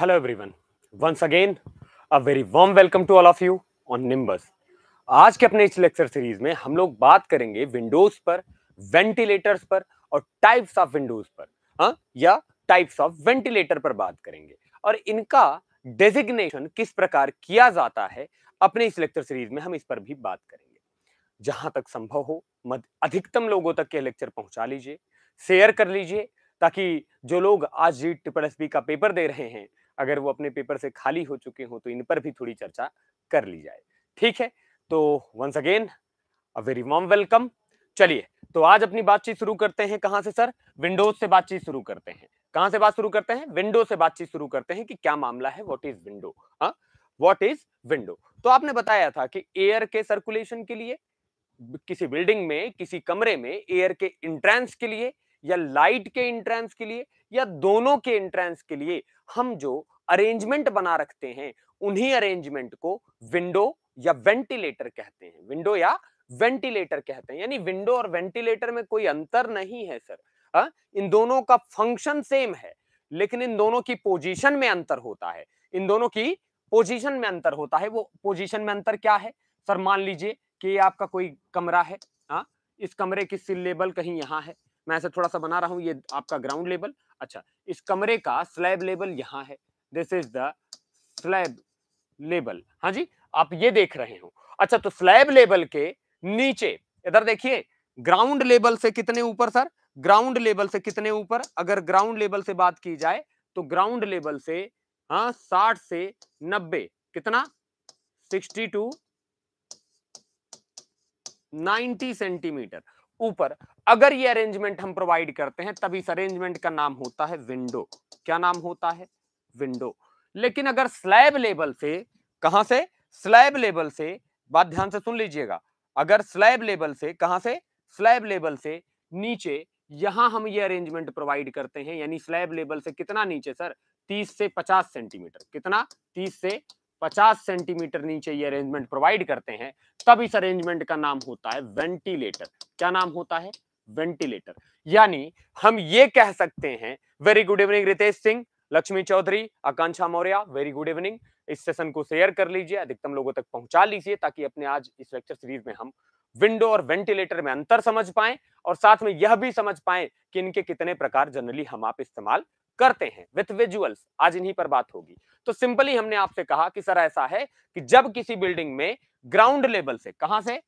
Hello everyone once again a very warm welcome to all of you on Nimbus आज के अपने इस lecture series में हम लोग बात करेंगे विंडोज पर वेंटिलेटर्स पर और टाइप्स ऑफ विंडोज पर हा? या टाइप्स ऑफ वेंटिलेटर पर बात करेंगे और इनका डेजिग्नेशन किस प्रकार किया जाता है अपने इस लेक्चर सीरीज में हम इस पर भी बात करेंगे जहां तक संभव हो मत अधिकतम लोगों तक यह लेक्चर पहुंचा लीजिए शेयर कर लीजिए ताकि जो लोग आज जी ट्रिपल एस का पेपर दे रहे हैं अगर वो अपने पेपर से खाली हो चुके हों तो इन पर भी थोड़ी चर्चा कर ली जाए ठीक है तो once again a very warm welcome चलिए तो आज अपनी बातचीत शुरू करते हैं कहां से सर विंडोज से बातचीत शुरू करते हैं कहां से बात शुरू करते हैं विंडो से बातचीत शुरू करते हैं कि क्या मामला है what is window what is window तो आपने बताया था कि एयर के सर्कुलेशन के लिए किसी बिल्डिंग में किसी कमरे में एयर के इंट्रेंस के लिए या लाइट के इंट्रेंस के लिए या दोनों के एंट्रेंस के लिए हम जो अरेंजमेंट बना रखते हैं उन्हीं अरेंजमेंट को विंडो या वेंटिलेटर कहते हैं विंडो या वेंटिलेटर कहते हैं यानी विंडो और वेंटिलेटर में कोई अंतर नहीं है सर आ? हाँ? इन दोनों का फंक्शन सेम है लेकिन इन दोनों की पोजीशन में अंतर होता है इन दोनों की पोजीशन में अंतर होता है वो पोजीशन में अंतर क्या है सर मान लीजिए कि आपका कोई कमरा है आ? हाँ? इस कमरे की सिल लेबल कहीं यहाँ है मैं ऐसे थोड़ा सा बना रहा हूँ ये आपका ग्राउंड लेबल अच्छा इस कमरे का स्लैब लेवल यहाँ है this is the slab level हाँ जी आप ये देख रहे हो अच्छा तो स्लैब लेवल के नीचे इधर देखिए ग्राउंड लेवल से कितने ऊपर सर ग्राउंड लेवल से कितने ऊपर अगर ग्राउंड लेवल से बात की जाए तो ग्राउंड लेवल से हाँ साठ से नब्बे कितना सिक्सटी टू नाइन्टी सेंटीमीटर ऊपर अगर ये अरेंजमेंट हम प्रोवाइड करते हैं तब इस अरेंजमेंट का नाम होता है विंडो क्या नाम होता है विंडो लेकिन अगर स्लैब लेवल से कहां से स्लैब लेवल से बात ध्यान से सुन लीजिएगा अगर स्लैब लेवल से कहां से स्लैब लेवल से नीचे यहां हम ये अरेंजमेंट प्रोवाइड करते हैं यानी स्लैब लेवल से कितना नीचे सर 30 से 50 सेंटीमीटर कितना 30 से 50 सेंटीमीटर नीचे ये अरेंजमेंट प्रोवाइड करते हैं तब इस अरेंजमेंट का नाम होता है वेंटिलेटर क्या नाम होता है वेंटिलेटर यानी हम ये कह सकते हैं very good evening Ritesh Singh Lakshmi Chaudhary Akanksha Maurya very good evening इस सेशन को शेयर कर लीजिए अधिकतम लोगों तक पहुंचा लीजिए ताकि अपने आज इस लेक्चर सीरीज में हम विंडो और वेंटिलेटर में अंतर समझ पाए और साथ में यह भी समझ पाए कि इनके कितने प्रकार जनरली हम आप इस्तेमाल करते हैं विथ विजुअल्स आज इन्हीं पर बात होगी तो सिंपली हमने आपसे कहा कि सर ऐसा है कि जब किसी बिल्डिंग में ग्राउंड लेवल से कहां से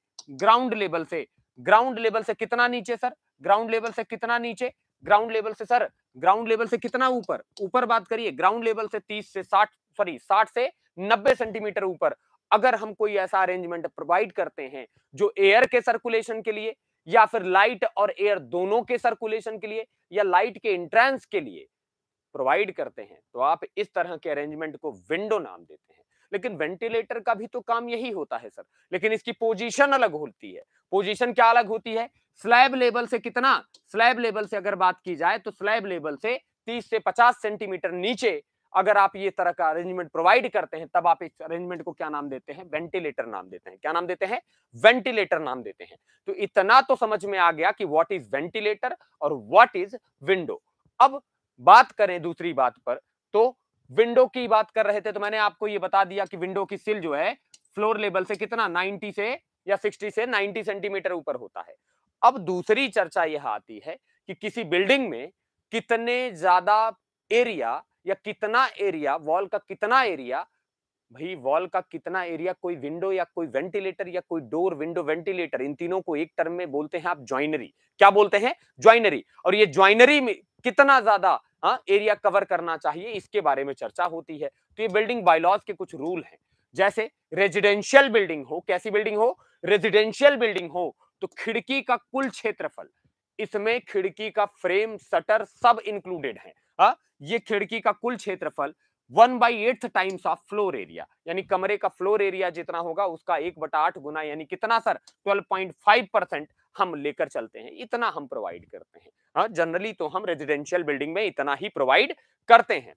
ग्राउंड लेवल से ग्राउंड लेवल से कितना नीचे सर ग्राउंड लेवल से कितना नीचे ग्राउंड लेवल से सर ग्राउंड लेवल से कितना ऊपर ऊपर बात करिए ग्राउंड लेवल से 30 से 60 सॉरी 60 से 90 सेंटीमीटर ऊपर अगर हम कोई ऐसा अरेंजमेंट प्रोवाइड करते हैं जो एयर के सर्कुलेशन के लिए या फिर लाइट और एयर दोनों के सर्कुलेशन के लिए या लाइट के इंट्रेंस के लिए प्रोवाइड करते हैं तो आप इस तरह के अरेंजमेंट को विंडो नाम देते हैं लेकिन वेंटिलेटर का भी तो काम यही होता है सर लेकिन इसकी पोजीशन अलग होती है पोजीशन क्या अलग होती है स्लैब लेवल से कितना स्लैब लेवल से अगर बात की जाए तो स्लैब लेवल से 30 से 50 सेंटीमीटर नीचे अगर आप ये तरह का अरेंजमेंट प्रोवाइड करते हैं तब आप इस अरेंजमेंट को क्या नाम देते हैं वेंटिलेटर नाम देते हैं क्या नाम देते हैं वेंटिलेटर नाम देते हैं तो इतना तो समझ में आ गया कि व्हाट इज वेंटिलेटर और व्हाट इज विंडो अब बात करें दूसरी बात पर तो विंडो की बात कर रहे थे तो मैंने आपको ये बता दिया कि विंडो की सिल जो है फ्लोर लेवल से कितना 90 से या 60 से 90 सेंटीमीटर ऊपर होता है अब दूसरी चर्चा यह आती है कि किसी बिल्डिंग में कितने ज्यादा एरिया या कितना एरिया वॉल का कितना एरिया भाई वॉल का कितना एरिया कोई विंडो या कोई वेंटिलेटर या कोई डोर विंडो वेंटिलेटर इन तीनों को एक टर्म में बोलते हैं आप ज्वाइनरी क्या बोलते हैं ज्वाइनरी और ये ज्वाइनरी में कितना ज्यादा हाँ एरिया कवर करना चाहिए इसके बारे में चर्चा होती है तो ये बिल्डिंग बायलॉज के कुछ रूल हैं जैसे रेजिडेंशियल बिल्डिंग हो कैसी बिल्डिंग हो रेजिडेंशियल बिल्डिंग हो तो खिड़की का कुल क्षेत्रफल इसमें खिड़की का फ्रेम सटर सब इंक्लूडेड है हा? ये खिड़की का कुल क्षेत्रफल one by eighth times of floor area यानी कमरे का फ्लोर एरिया जितना होगा उसका एक बटा आठ गुना यानी कितना सर 12.5 परसेंट हम लेकर चलते हैं इतना हम प्रोवाइड करते हैं हाँ जनरली तो हम रेजिडेंशियल बिल्डिंग में इतना ही प्रोवाइड करते हैं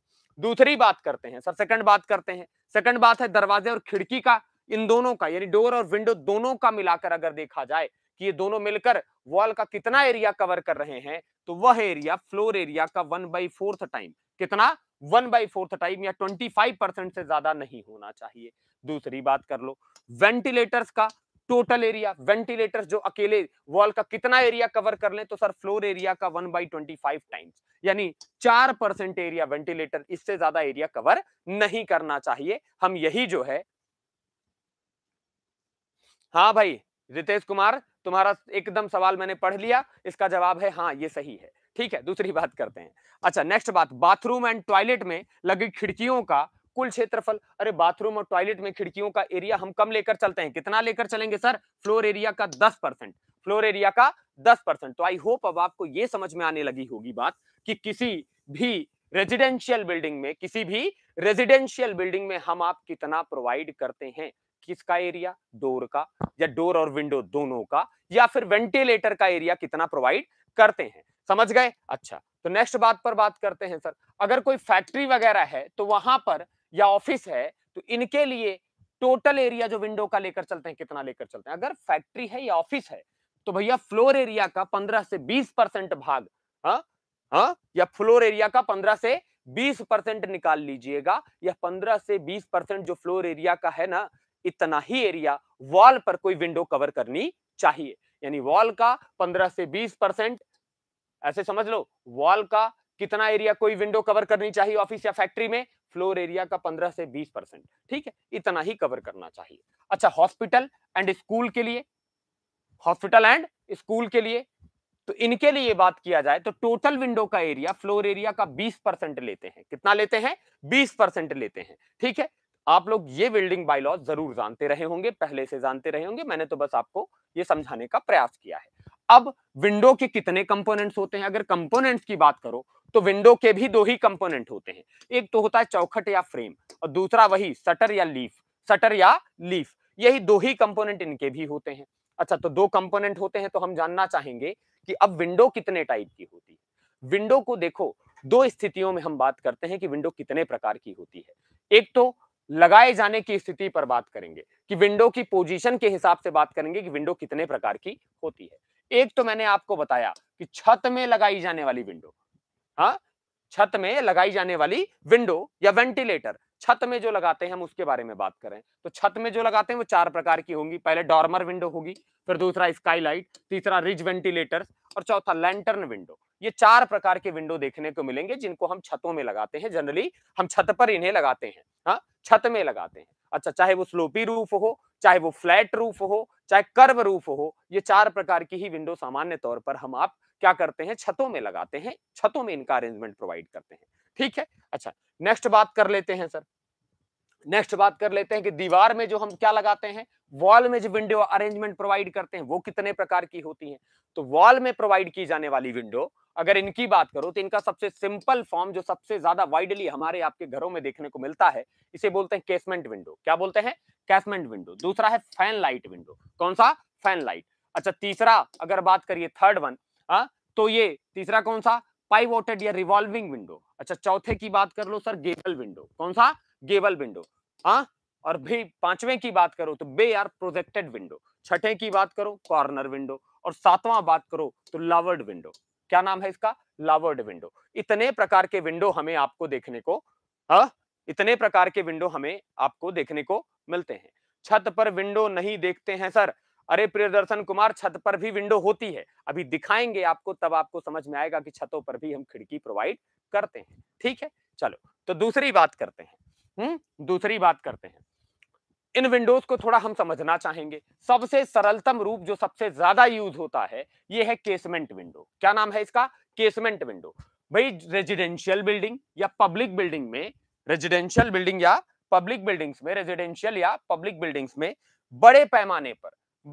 दूसरी बात करते हैं सर सेकंड बात करते हैं सेकंड बात है दरवाजे और खिड़की का इन दोनों का यानी डोर और विंडो दोनों का मिलाकर अगर देखा जाए कि ये दोनों मिलकर वॉल का कितना एरिया कवर कर रहे हैं तो वह एरिया फ्लोर एरिया का वन बाई फोर्थ टाइम कितना वन बाई फोर्थ टाइम या ट्वेंटी फाइव परसेंट से ज्यादा नहीं होना चाहिए दूसरी बात कर लो वेंटिलेटर्स का टोटल एरिया वेंटिलेटर्स जो अकेले वॉल का कितना एरिया कवर कर ले तो सर फ्लोर एरिया का one by twenty five times यानी चार परसेंट एरिया वेंटिलेटर इससे ज्यादा एरिया कवर नहीं करना चाहिए हम यही जो है हाँ भाई रितेश कुमार तुम्हारा एकदम सवाल मैंने पढ़ लिया इसका जवाब है हाँ ये सही है ठीक है दूसरी बात करते हैं अच्छा नेक्स्ट बात बाथरूम एंड टॉयलेट में लगी खिड़कियों का कुल क्षेत्रफल अरे बाथरूम और टॉयलेट में खिड़कियों का एरिया हम कम लेकर चलते हैं कितना लेकर चलेंगे सर फ्लोर एरिया का दस परसेंट फ्लोर एरिया का दस परसेंट तो आई होप अब आपको ये समझ में आने लगी होगी बात कि किसी भी रेजिडेंशियल बिल्डिंग में किसी भी रेजिडेंशियल बिल्डिंग में हम आप कितना प्रोवाइड करते हैं किसका एरिया डोर का या डोर और विंडो दोनों का या फिर वेंटिलेटर का एरिया कितना प्रोवाइड करते हैं समझ गए अच्छा तो नेक्स्ट बात पर बात करते हैं सर अगर कोई फैक्ट्री वगैरह है तो वहां पर या ऑफिस है तो इनके लिए टोटल एरिया जो विंडो का लेकर चलते हैं कितना लेकर चलते हैं अगर फैक्ट्री है या ऑफिस है तो भैया फ्लोर एरिया का पंद्रह से बीस परसेंट भाग हा? हा? या फ्लोर एरिया का पंद्रह से बीस परसेंट निकाल लीजिएगा या पंद्रह से बीस परसेंट जो फ्लोर एरिया का है ना इतना ही एरिया वॉल पर कोई विंडो कवर करनी चाहिए यानी वॉल का पंद्रह से बीस परसेंट ऐसे समझ लो वॉल का कितना एरिया कोई विंडो कवर करनी चाहिए ऑफिस या फैक्ट्री में फ्लोर एरिया का 15 से 20 परसेंट ठीक है इतना ही कवर करना चाहिए अच्छा हॉस्पिटल एंड स्कूल के लिए हॉस्पिटल एंड स्कूल के लिए तो इनके लिए बात किया जाए तो टोटल विंडो का एरिया फ्लोर एरिया का 20 परसेंट लेते हैं कितना लेते हैं 20 परसेंट लेते हैं ठीक है आप लोग ये बिल्डिंग बाई जरूर जानते रहे होंगे पहले से जानते रहे होंगे मैंने तो बस आपको ये समझाने का प्रयास किया है अब विंडो के कितने कंपोनेंट्स होते हैं अगर कंपोनेंट्स की बात करो तो विंडो के भी दो ही कंपोनेंट होते हैं एक तो होता है चौखट या फ्रेम और दूसरा वही सटर या लीफ सटर या लीफ यही दो ही कंपोनेंट इनके भी होते हैं अच्छा तो दो कंपोनेंट होते हैं तो हम जानना चाहेंगे कि अब विंडो कितने टाइप की होती है विंडो को देखो दो स्थितियों में हम बात करते हैं कि विंडो कितने प्रकार की होती है एक तो लगाए जाने की स्थिति पर बात करेंगे कि विंडो की पोजीशन के हिसाब से बात करेंगे कि विंडो कितने प्रकार की होती है एक तो मैंने आपको बताया कि छत में लगाई जाने वाली विंडो हाँ छत में लगाई जाने वाली विंडो या वेंटिलेटर छत में जो लगाते हैं हम उसके बारे में बात करें तो छत में जो लगाते हैं वो चार प्रकार की होंगी पहले डॉर्मर विंडो होगी फिर दूसरा स्काईलाइट तीसरा रिज वेंटिलेटर और चौथा लैंटर्न विंडो ये चार प्रकार के विंडो देखने को मिलेंगे जिनको हम छतों में लगाते हैं जनरली हम छत पर इन्हें लगाते हैं हाँ छत में लगाते हैं अच्छा चाहे वो स्लोपी रूफ हो चाहे वो फ्लैट रूफ हो चाहे कर्व रूफ हो ये चार प्रकार की ही विंडो सामान्य तौर पर हम आप क्या करते हैं छतों में लगाते हैं छतों में इनका अरेंजमेंट प्रोवाइड करते हैं ठीक है अच्छा नेक्स्ट बात कर लेते हैं सर नेक्स्ट बात कर लेते हैं कि दीवार में जो हम क्या लगाते हैं वॉल में जो विंडो अरेंजमेंट प्रोवाइड करते हैं वो कितने प्रकार की होती है तो वॉल में प्रोवाइड की जाने वाली विंडो अगर इनकी बात करो तो इनका सबसे सिंपल फॉर्म जो सबसे ज्यादा वाइडली हमारे आपके घरों में देखने को मिलता है इसे बोलते हैं कैसमेंट विंडो क्या बोलते हैं कैसमेंट विंडो दूसरा है फैन लाइट विंडो कौन सा फैन लाइट अच्छा तीसरा अगर बात करिए थर्ड वन आ, तो ये तीसरा कौन सा पाइवोटेड या रिवॉल्विंग विंडो अच्छा चौथे की बात कर लो सर गेबल विंडो कौन सा गेबल विंडो हाँ और भी पांचवें की बात करो तो बे आर प्रोजेक्टेड विंडो छठे की बात करो कॉर्नर विंडो और सातवां बात करो तो लावर्ड विंडो क्या नाम है इसका लावर्ड विंडो इतने प्रकार के विंडो हमें आपको देखने को हा? इतने प्रकार के विंडो हमें आपको देखने को मिलते हैं छत पर विंडो नहीं देखते हैं सर अरे प्रियदर्शन कुमार छत पर भी विंडो होती है अभी दिखाएंगे आपको तब आपको समझ में आएगा कि छतों पर भी हम खिड़की प्रोवाइड करते हैं ठीक है चलो तो दूसरी बात करते हैं हम्म दूसरी बात करते हैं इन विंडोज को थोड़ा हम समझना चाहेंगे सबसे सरलतम रूप जो सबसे ज्यादा यूज होता है ये है केसमेंट विंडो क्या नाम है इसका केसमेंट विंडो भाई रेजिडेंशियल बिल्डिंग या पब्लिक बिल्डिंग में रेजिडेंशियल बिल्डिंग या पब्लिक बिल्डिंग्स में रेजिडेंशियल या पब्लिक बिल्डिंग्स में बड़े पैमाने पर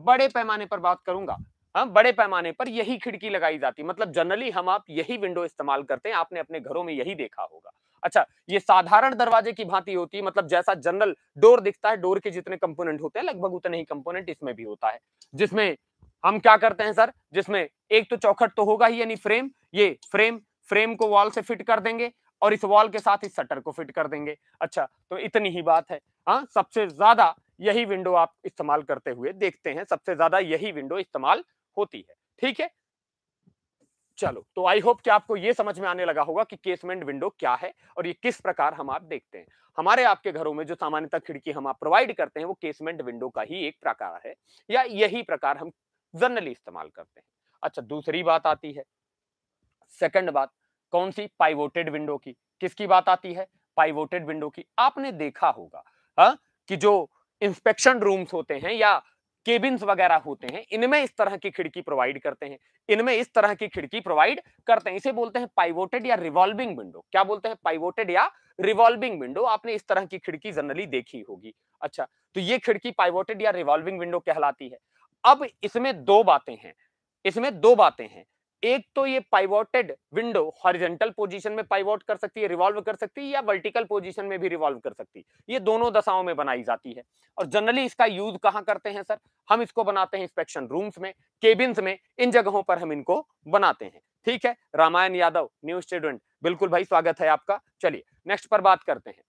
बड़े पैमाने पर बात करूंगा हाँ बड़े पैमाने पर यही खिड़की लगाई जाती मतलब जनरली हम आप यही विंडो इस्तेमाल करते हैं आपने अपने घरों में यही देखा होगा अच्छा ये साधारण दरवाजे की भांति होती है मतलब जैसा जनरल डोर दिखता है डोर के जितने कंपोनेंट होते हैं लगभग उतने ही कंपोनेंट इसमें भी होता है जिसमें हम क्या करते हैं सर जिसमें एक तो चौखट तो होगा ही यानी फ्रेम ये फ्रेम फ्रेम को वॉल से फिट कर देंगे और इस वॉल के साथ इस शटर को फिट कर देंगे अच्छा तो इतनी ही बात है हाँ सबसे ज्यादा यही विंडो आप इस्तेमाल करते हुए देखते हैं सबसे ज्यादा यही विंडो इस्तेमाल होती है ठीक है चलो तो आई होप कि आपको ये समझ में आने लगा होगा कि केसमेंट विंडो क्या है और ये किस प्रकार हम आप देखते हैं हमारे आपके घरों में जो सामान्यतः खिड़की हम आप प्रोवाइड करते हैं वो केसमेंट विंडो का ही एक प्रकार है या यही प्रकार हम जनरली इस्तेमाल करते हैं अच्छा दूसरी बात आती है सेकंड बात कौन सी पाइवोटेड विंडो की किसकी बात आती है पाइवोटेड विंडो की आपने देखा होगा हा? कि जो इंस्पेक्शन रूम्स होते हैं या केबिन्स वगैरह होते हैं इनमें इस तरह की खिड़की प्रोवाइड करते हैं इनमें इस तरह की खिड़की प्रोवाइड करते हैं इसे बोलते हैं पाइवोटेड या रिवॉल्विंग विंडो क्या बोलते हैं पाइवोटेड या रिवॉल्विंग विंडो आपने इस तरह की खिड़की जनरली देखी होगी अच्छा तो ये खिड़की पाइवोटेड या रिवॉल्विंग विंडो कहलाती है अब इसमें दो बातें हैं इसमें दो बातें हैं एक तो ये पाइवोटेड विंडो हॉरिजेंटल पोजीशन में पाइवोट कर सकती है रिवॉल्व कर सकती है या वर्टिकल पोजीशन में भी रिवॉल्व कर सकती है ये दोनों दशाओं में बनाई जाती है और जनरली इसका यूज कहां करते हैं सर हम इसको बनाते हैं इंस्पेक्शन रूम्स में केबिन्स में इन जगहों पर हम इनको बनाते हैं ठीक है रामायण यादव न्यू स्टूडेंट बिल्कुल भाई स्वागत है आपका चलिए नेक्स्ट पर बात करते हैं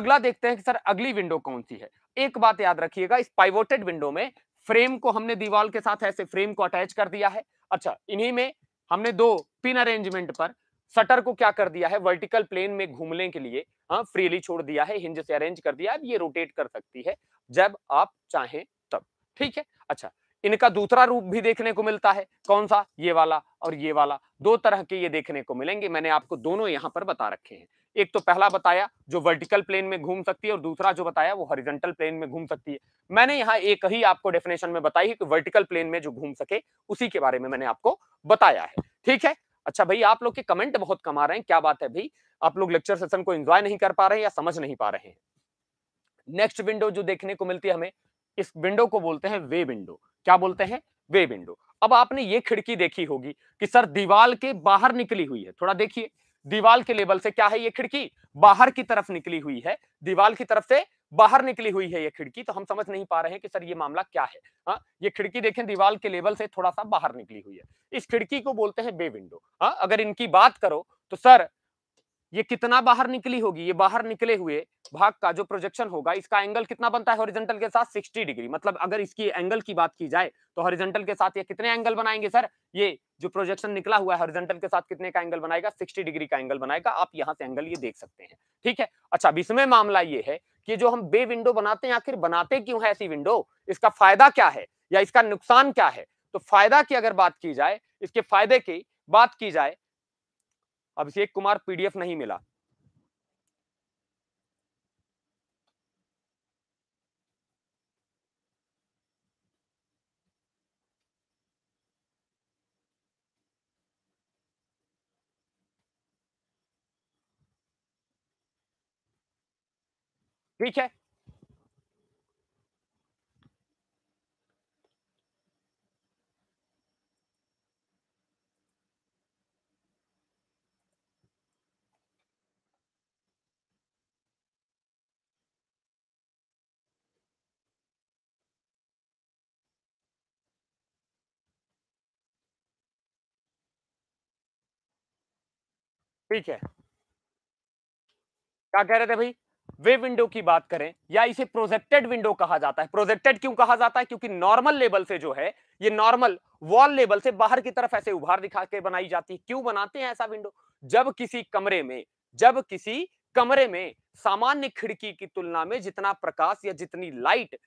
अगला देखते हैं कि सर अगली विंडो कौन सी है एक बात याद रखिएगा इस पाइवोटेड विंडो में फ्रेम को हमने दीवाल के साथ ऐसे फ्रेम को अटैच कर दिया है अच्छा इन्हीं में हमने दो पिन अरेंजमेंट पर सटर को क्या कर दिया है वर्टिकल प्लेन में घूमने के लिए हाँ फ्रीली छोड़ दिया है हिंज से अरेंज कर दिया अब ये रोटेट कर सकती है जब आप चाहें तब ठीक है अच्छा इनका दूसरा रूप भी देखने को मिलता है कौन सा ये वाला और ये वाला दो तरह के ये देखने को मिलेंगे मैंने आपको दोनों यहाँ पर बता रखे हैं एक तो पहला बताया जो वर्टिकल प्लेन में घूम सकती है और दूसरा जो बताया वो हॉरिजॉन्टल प्लेन में घूम सकती है मैंने यहाँ एक ही आपको डेफिनेशन में बताई है कि वर्टिकल प्लेन में जो घूम सके उसी के बारे में मैंने आपको बताया है ठीक है अच्छा भाई आप लोग के कमेंट बहुत कम आ रहे हैं क्या बात है भाई आप लोग लेक्चर सेशन को एंजॉय नहीं कर पा रहे या समझ नहीं पा रहे हैं नेक्स्ट विंडो जो देखने को मिलती है हमें इस विंडो को बोलते हैं वे विंडो क्या बोलते हैं वे विंडो अब आपने ये खिड़की देखी होगी कि सर दीवार के बाहर निकली हुई है थोड़ा देखिए दीवाल के लेवल से क्या है ये खिड़की बाहर की तरफ निकली हुई है दीवाल की तरफ से बाहर निकली हुई है ये खिड़की तो हम समझ नहीं पा रहे हैं कि सर ये मामला क्या है हाँ ये खिड़की देखें दीवाल के लेवल से थोड़ा सा बाहर निकली हुई है इस खिड़की को बोलते हैं बे विंडो हाँ अगर इनकी बात करो तो सर ये कितना बाहर निकली होगी ये बाहर निकले हुए भाग का जो प्रोजेक्शन होगा इसका एंगल कितना बनता है हॉरिजेंटल के साथ 60 डिग्री मतलब अगर इसकी एंगल की बात की जाए तो हॉरिजेंटल के साथ ये कितने एंगल बनाएंगे सर ये जो प्रोजेक्शन निकला हुआ है हॉरिजेंटल के साथ कितने का एंगल बनाएगा 60 डिग्री का एंगल बनाएगा आप यहाँ से एंगल ये देख सकते हैं ठीक है अच्छा इसमें मामला ये है कि जो हम बे विंडो बनाते हैं आखिर बनाते क्यों है ऐसी विंडो इसका फायदा क्या है या इसका नुकसान क्या है तो फायदा की अगर बात की जाए इसके फायदे की बात की जाए अभिषेक कुमार पीडीएफ नहीं मिला ठीक है ठीक है क्या कह रहे थे भाई वे विंडो की बात करें या इसे प्रोजेक्टेड विंडो कहा जाता है प्रोजेक्टेड क्यों कहा जाता है क्योंकि नॉर्मल लेवल से जो है ये नॉर्मल वॉल लेवल से बाहर की तरफ ऐसे उभार दिखा के बनाई जाती है क्यों बनाते हैं ऐसा विंडो जब किसी कमरे में जब किसी कमरे में सामान्य खिड़की की तुलना में जितना प्रकाश या जितनी लाइट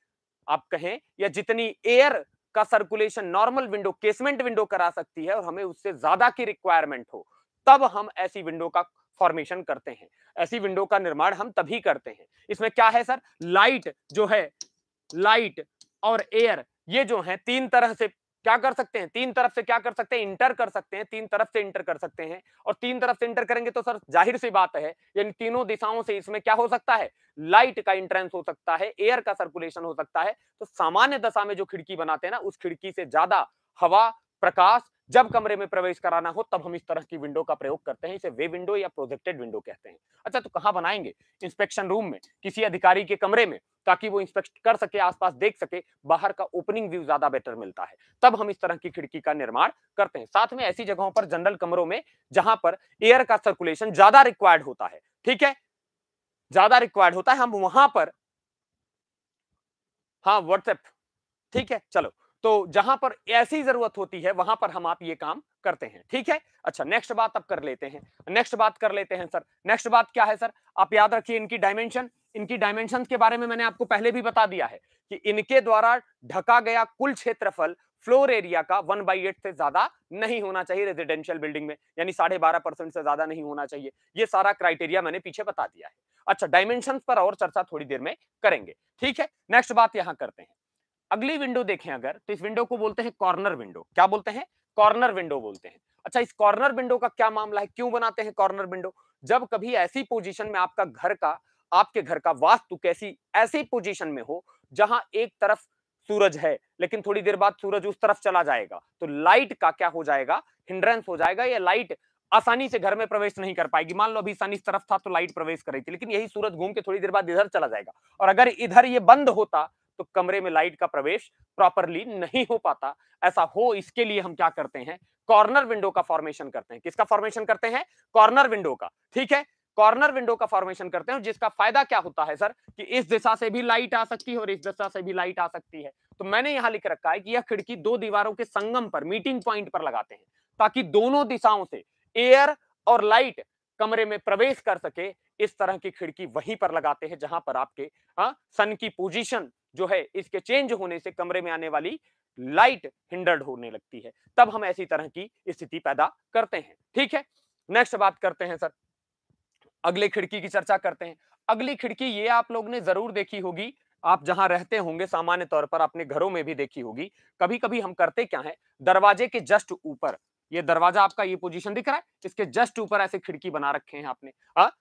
आप कहें या जितनी एयर का circulation normal window casement window करा सकती है और हमें उससे ज्यादा की रिक्वायरमेंट हो तब हम ऐसी विंडो का फॉर्मेशन करते हैं ऐसी विंडो का निर्माण हम तभी करते हैं इसमें क्या है सर लाइट जो है लाइट और एयर ये जो है तीन तरह से क्या कर सकते हैं तीन तरफ से क्या कर सकते हैं इंटर कर सकते हैं तीन तरफ से इंटर कर सकते हैं और तीन तरफ से इंटर करेंगे तो सर जाहिर सी बात है यानी तीनों दिशाओं से इसमें क्या हो सकता है लाइट का इंट्रेंस हो सकता है एयर का सर्कुलेशन हो सकता है तो सामान्य दशा में जो खिड़की बनाते हैं ना उस खिड़की से ज्यादा हवा प्रकाश जब कमरे में प्रवेश कराना हो तब हम इस तरह की विंडो का प्रयोग करते हैं इसे वे विंडो या प्रोजेक्टेड विंडो कहते हैं अच्छा तो कहाँ बनाएंगे इंस्पेक्शन रूम में किसी अधिकारी के कमरे में ताकि वो इंस्पेक्ट कर सके आसपास देख सके बाहर का ओपनिंग व्यू ज्यादा बेटर मिलता है तब हम इस तरह की खिड़की का निर्माण करते हैं साथ में ऐसी जगहों पर जनरल कमरों में जहां पर एयर का सर्कुलेशन ज्यादा रिक्वायर्ड होता है ठीक है ज्यादा रिक्वायर्ड होता है हम वहां पर हाँ व्हाट्सएप ठीक है चलो तो जहां पर ऐसी जरूरत होती है वहां पर हम आप ये काम करते हैं ठीक है अच्छा नेक्स्ट बात अब कर लेते हैं नेक्स्ट बात कर लेते हैं सर नेक्स्ट बात क्या है सर आप याद रखिए इनकी डायमेंशन इनकी डायमेंशन के बारे में मैंने आपको पहले भी बता दिया है कि इनके द्वारा ढका गया कुल क्षेत्रफल फ्लोर एरिया का वन बाई एट से ज्यादा नहीं होना चाहिए रेजिडेंशियल बिल्डिंग में यानी साढ़े बारह परसेंट से ज्यादा नहीं होना चाहिए ये सारा क्राइटेरिया मैंने पीछे बता दिया है अच्छा डायमेंशन पर और चर्चा थोड़ी देर में करेंगे ठीक है नेक्स्ट बात यहाँ करते हैं अगली विंडो देखें अगर तो इस विंडो को बोलते हैं कॉर्नर विंडो क्या बोलते हैं कॉर्नर विंडो बोलते हैं अच्छा इस कॉर्नर विंडो का क्या मामला है क्यों बनाते हैं कॉर्नर विंडो जब कभी ऐसी पोजीशन में आपका घर का आपके घर का वास्तु कैसी ऐसी पोजीशन में हो जहां एक तरफ सूरज है लेकिन थोड़ी देर बाद सूरज उस तरफ चला जाएगा तो लाइट का क्या हो जाएगा हिंड्रेंस हो जाएगा या लाइट आसानी से घर में प्रवेश नहीं कर पाएगी मान लो अभी सन इस तरफ था तो लाइट प्रवेश कर रही थी लेकिन यही सूरज घूम के थोड़ी देर बाद इधर चला जाएगा और अगर इधर ये बंद होता तो कमरे में लाइट का प्रवेश प्रॉपरली नहीं हो पाता ऐसा हो इसके लिए हम क्या करते हैं कॉर्नर विंडो का फॉर्मेशन करते हैं किसका फॉर्मेशन करते हैं कॉर्नर विंडो का ठीक है कॉर्नर विंडो का फॉर्मेशन करते हैं जिसका फायदा क्या होता है सर कि इस दिशा से भी लाइट आ सकती है और इस दिशा से भी लाइट आ सकती है तो मैंने यहां लिख रखा है कि यह खिड़की दो दीवारों के संगम पर मीटिंग पॉइंट पर लगाते हैं ताकि दोनों दिशाओं से एयर और लाइट कमरे में प्रवेश कर सके इस तरह की खिड़की वहीं पर लगाते हैं जहां पर आपके हाँ, सन की पोजीशन जो है इसके चेंज होने से कमरे में आने वाली लाइट हिंडर्ड होने लगती है तब हम ऐसी तरह की स्थिति पैदा करते हैं ठीक है नेक्स्ट बात करते हैं सर अगले खिड़की की चर्चा करते हैं अगली खिड़की ये आप लोग ने जरूर देखी होगी आप जहां रहते होंगे सामान्य तौर पर अपने घरों में भी देखी होगी कभी कभी हम करते क्या है दरवाजे के जस्ट ऊपर ये दरवाजा आपका ये पोजीशन दिख रहा है इसके जस्ट ऊपर ऐसे खिड़की बना रखे हैं आपने हाँ?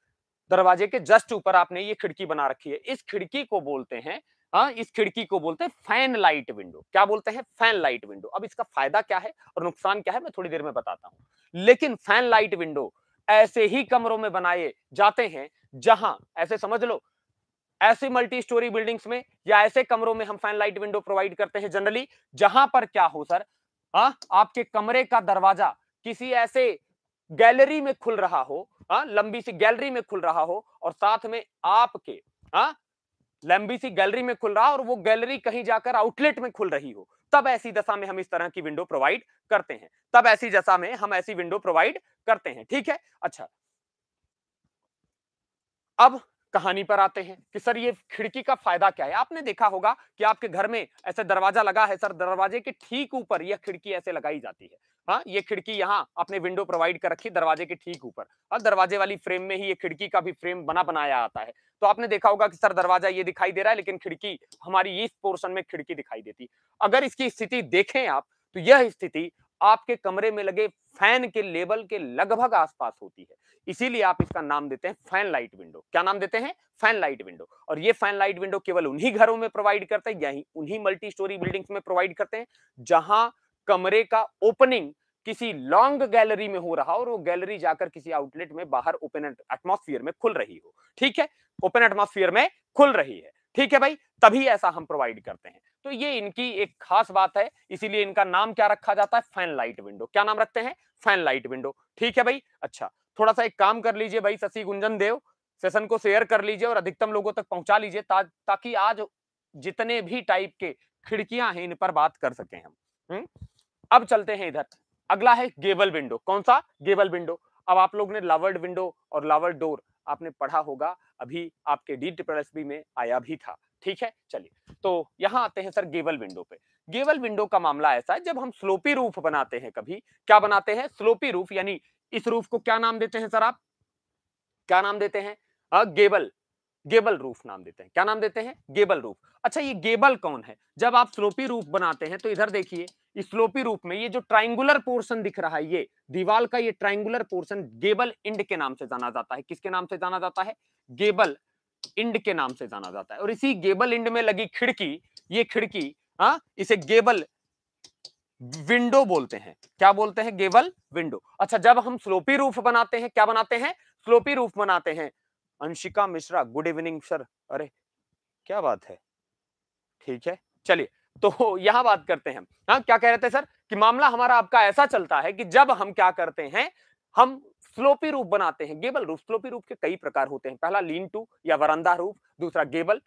दरवाजे के जस्ट ऊपर आपने ये खिड़की बना रखी है इस खिड़की को बोलते हैं हाँ इस खिड़की को बोलते हैं फैन लाइट विंडो क्या बोलते हैं फैन लाइट विंडो अब इसका फायदा क्या है और नुकसान क्या है मैं थोड़ी देर में बताता हूं लेकिन फैन लाइट विंडो ऐसे ही कमरों में बनाए जाते हैं जहां ऐसे समझ लो ऐसे मल्टी स्टोरी बिल्डिंग्स में या ऐसे कमरों में हम फैन लाइट विंडो प्रोवाइड करते हैं जनरली जहां पर क्या हो सर आ, आपके कमरे का दरवाजा किसी ऐसे गैलरी में खुल रहा हो आ, लंबी सी गैलरी में खुल रहा हो और साथ में आपके आ, लंबी सी गैलरी में खुल रहा और वो गैलरी कहीं जाकर आउटलेट में खुल रही हो तब ऐसी दशा में हम इस तरह की विंडो प्रोवाइड करते हैं तब ऐसी दशा में हम ऐसी विंडो प्रोवाइड करते हैं ठीक है अच्छा अब कहानी पर आते हैं कि सर ये खिड़की का फायदा क्या है आपने देखा होगा कि आपके घर में ऐसे दरवाजा लगा है सर दरवाजे के ठीक ऊपर यह खिड़की ऐसे लगाई जाती है हाँ ये खिड़की यहाँ अपने विंडो प्रोवाइड कर रखी दरवाजे के ठीक ऊपर और दरवाजे वाली फ्रेम में ही ये खिड़की का भी फ्रेम बना बनाया आता है तो आपने देखा होगा कि सर दरवाजा ये दिखाई दे रहा है लेकिन खिड़की हमारी इस पोर्शन में खिड़की दिखाई देती अगर इसकी स्थिति देखें आप तो यह स्थिति आपके कमरे में लगे फैन के लेवल के लगभग आसपास होती है इसीलिए आप इसका नाम देते हैं फैन लाइट विंडो क्या नाम देते हैं फैन लाइट विंडो और ये फैन लाइट विंडो केवल उन्हीं घरों में प्रोवाइड करते हैं यही उन्हीं मल्टी स्टोरी बिल्डिंग्स में प्रोवाइड करते हैं जहां कमरे का ओपनिंग किसी लॉन्ग गैलरी में हो रहा और वो गैलरी जाकर किसी आउटलेट में बाहर ओपन एटमोस्फियर में खुल रही हो ठीक है ओपन एटमोस्फियर में खुल रही है ठीक है भाई तभी ऐसा हम प्रोवाइड करते हैं तो ये इनकी एक खास बात है इसीलिए इनका नाम क्या रखा जाता है फैन लाइट विंडो क्या नाम रखते हैं फैन लाइट विंडो ठीक है भाई अच्छा थोड़ा सा एक काम कर लीजिए भाई शशि गुंजन देव सेशन को शेयर कर लीजिए और अधिकतम लोगों तक पहुंचा लीजिए ता, ताकि आज जितने भी टाइप के खिड़कियां हैं इन पर बात कर सके हम हुँ? हम्म? अब चलते हैं इधर अगला है गेबल विंडो कौन सा गेबल विंडो अब आप लोग ने लवर्ड विंडो और लवर्ड डोर आपने पढ़ा होगा अभी आपके डी ट्रिपल में आया भी था ठीक है चलिए तो यहाँ आते हैं सर गेबल विंडो पे गेबल विंडो का मामला ऐसा है जब हम स्लोपी रूफ बनाते हैं कभी क्या बनाते हैं स्लोपी रूफ यानी इस रूफ को क्या नाम देते हैं सर आप क्या नाम देते हैं गेबल गेबल रूफ नाम देते हैं क्या नाम देते हैं गेबल रूफ अच्छा ये गेबल कौन है जब आप स्लोपी रूफ बनाते हैं तो इधर देखिए इस स्लोपी रूफ में ये जो ट्राइंगुलर पोर्शन दिख रहा है ये दीवाल का ये ट्राइंगुलर पोर्शन गेबल इंड के नाम से जाना जाता है किसके नाम से जाना जाता है गेबल इंड के नाम से जाना जाता है और इसी गेबल इंड में लगी खिड़की ये खिड़की आ, हाँ, इसे गेबल विंडो बोलते हैं क्या बोलते हैं गेबल विंडो अच्छा जब हम स्लोपी रूफ बनाते हैं क्या बनाते हैं स्लोपी रूफ बनाते हैं Anshika Mishra good evening sir अरे क्या बात है ठीक है चलिए तो यहां बात करते हैं हाँ क्या कह रहे थे सर कि मामला हमारा आपका ऐसा चलता है कि जब हम क्या करते हैं हम स्लोपी रूप बनाते हैं गेबल रूप स्लोपी रूप के कई प्रकार होते हैं पहला लीन टू या वरंदा रूप दूसरा गेबल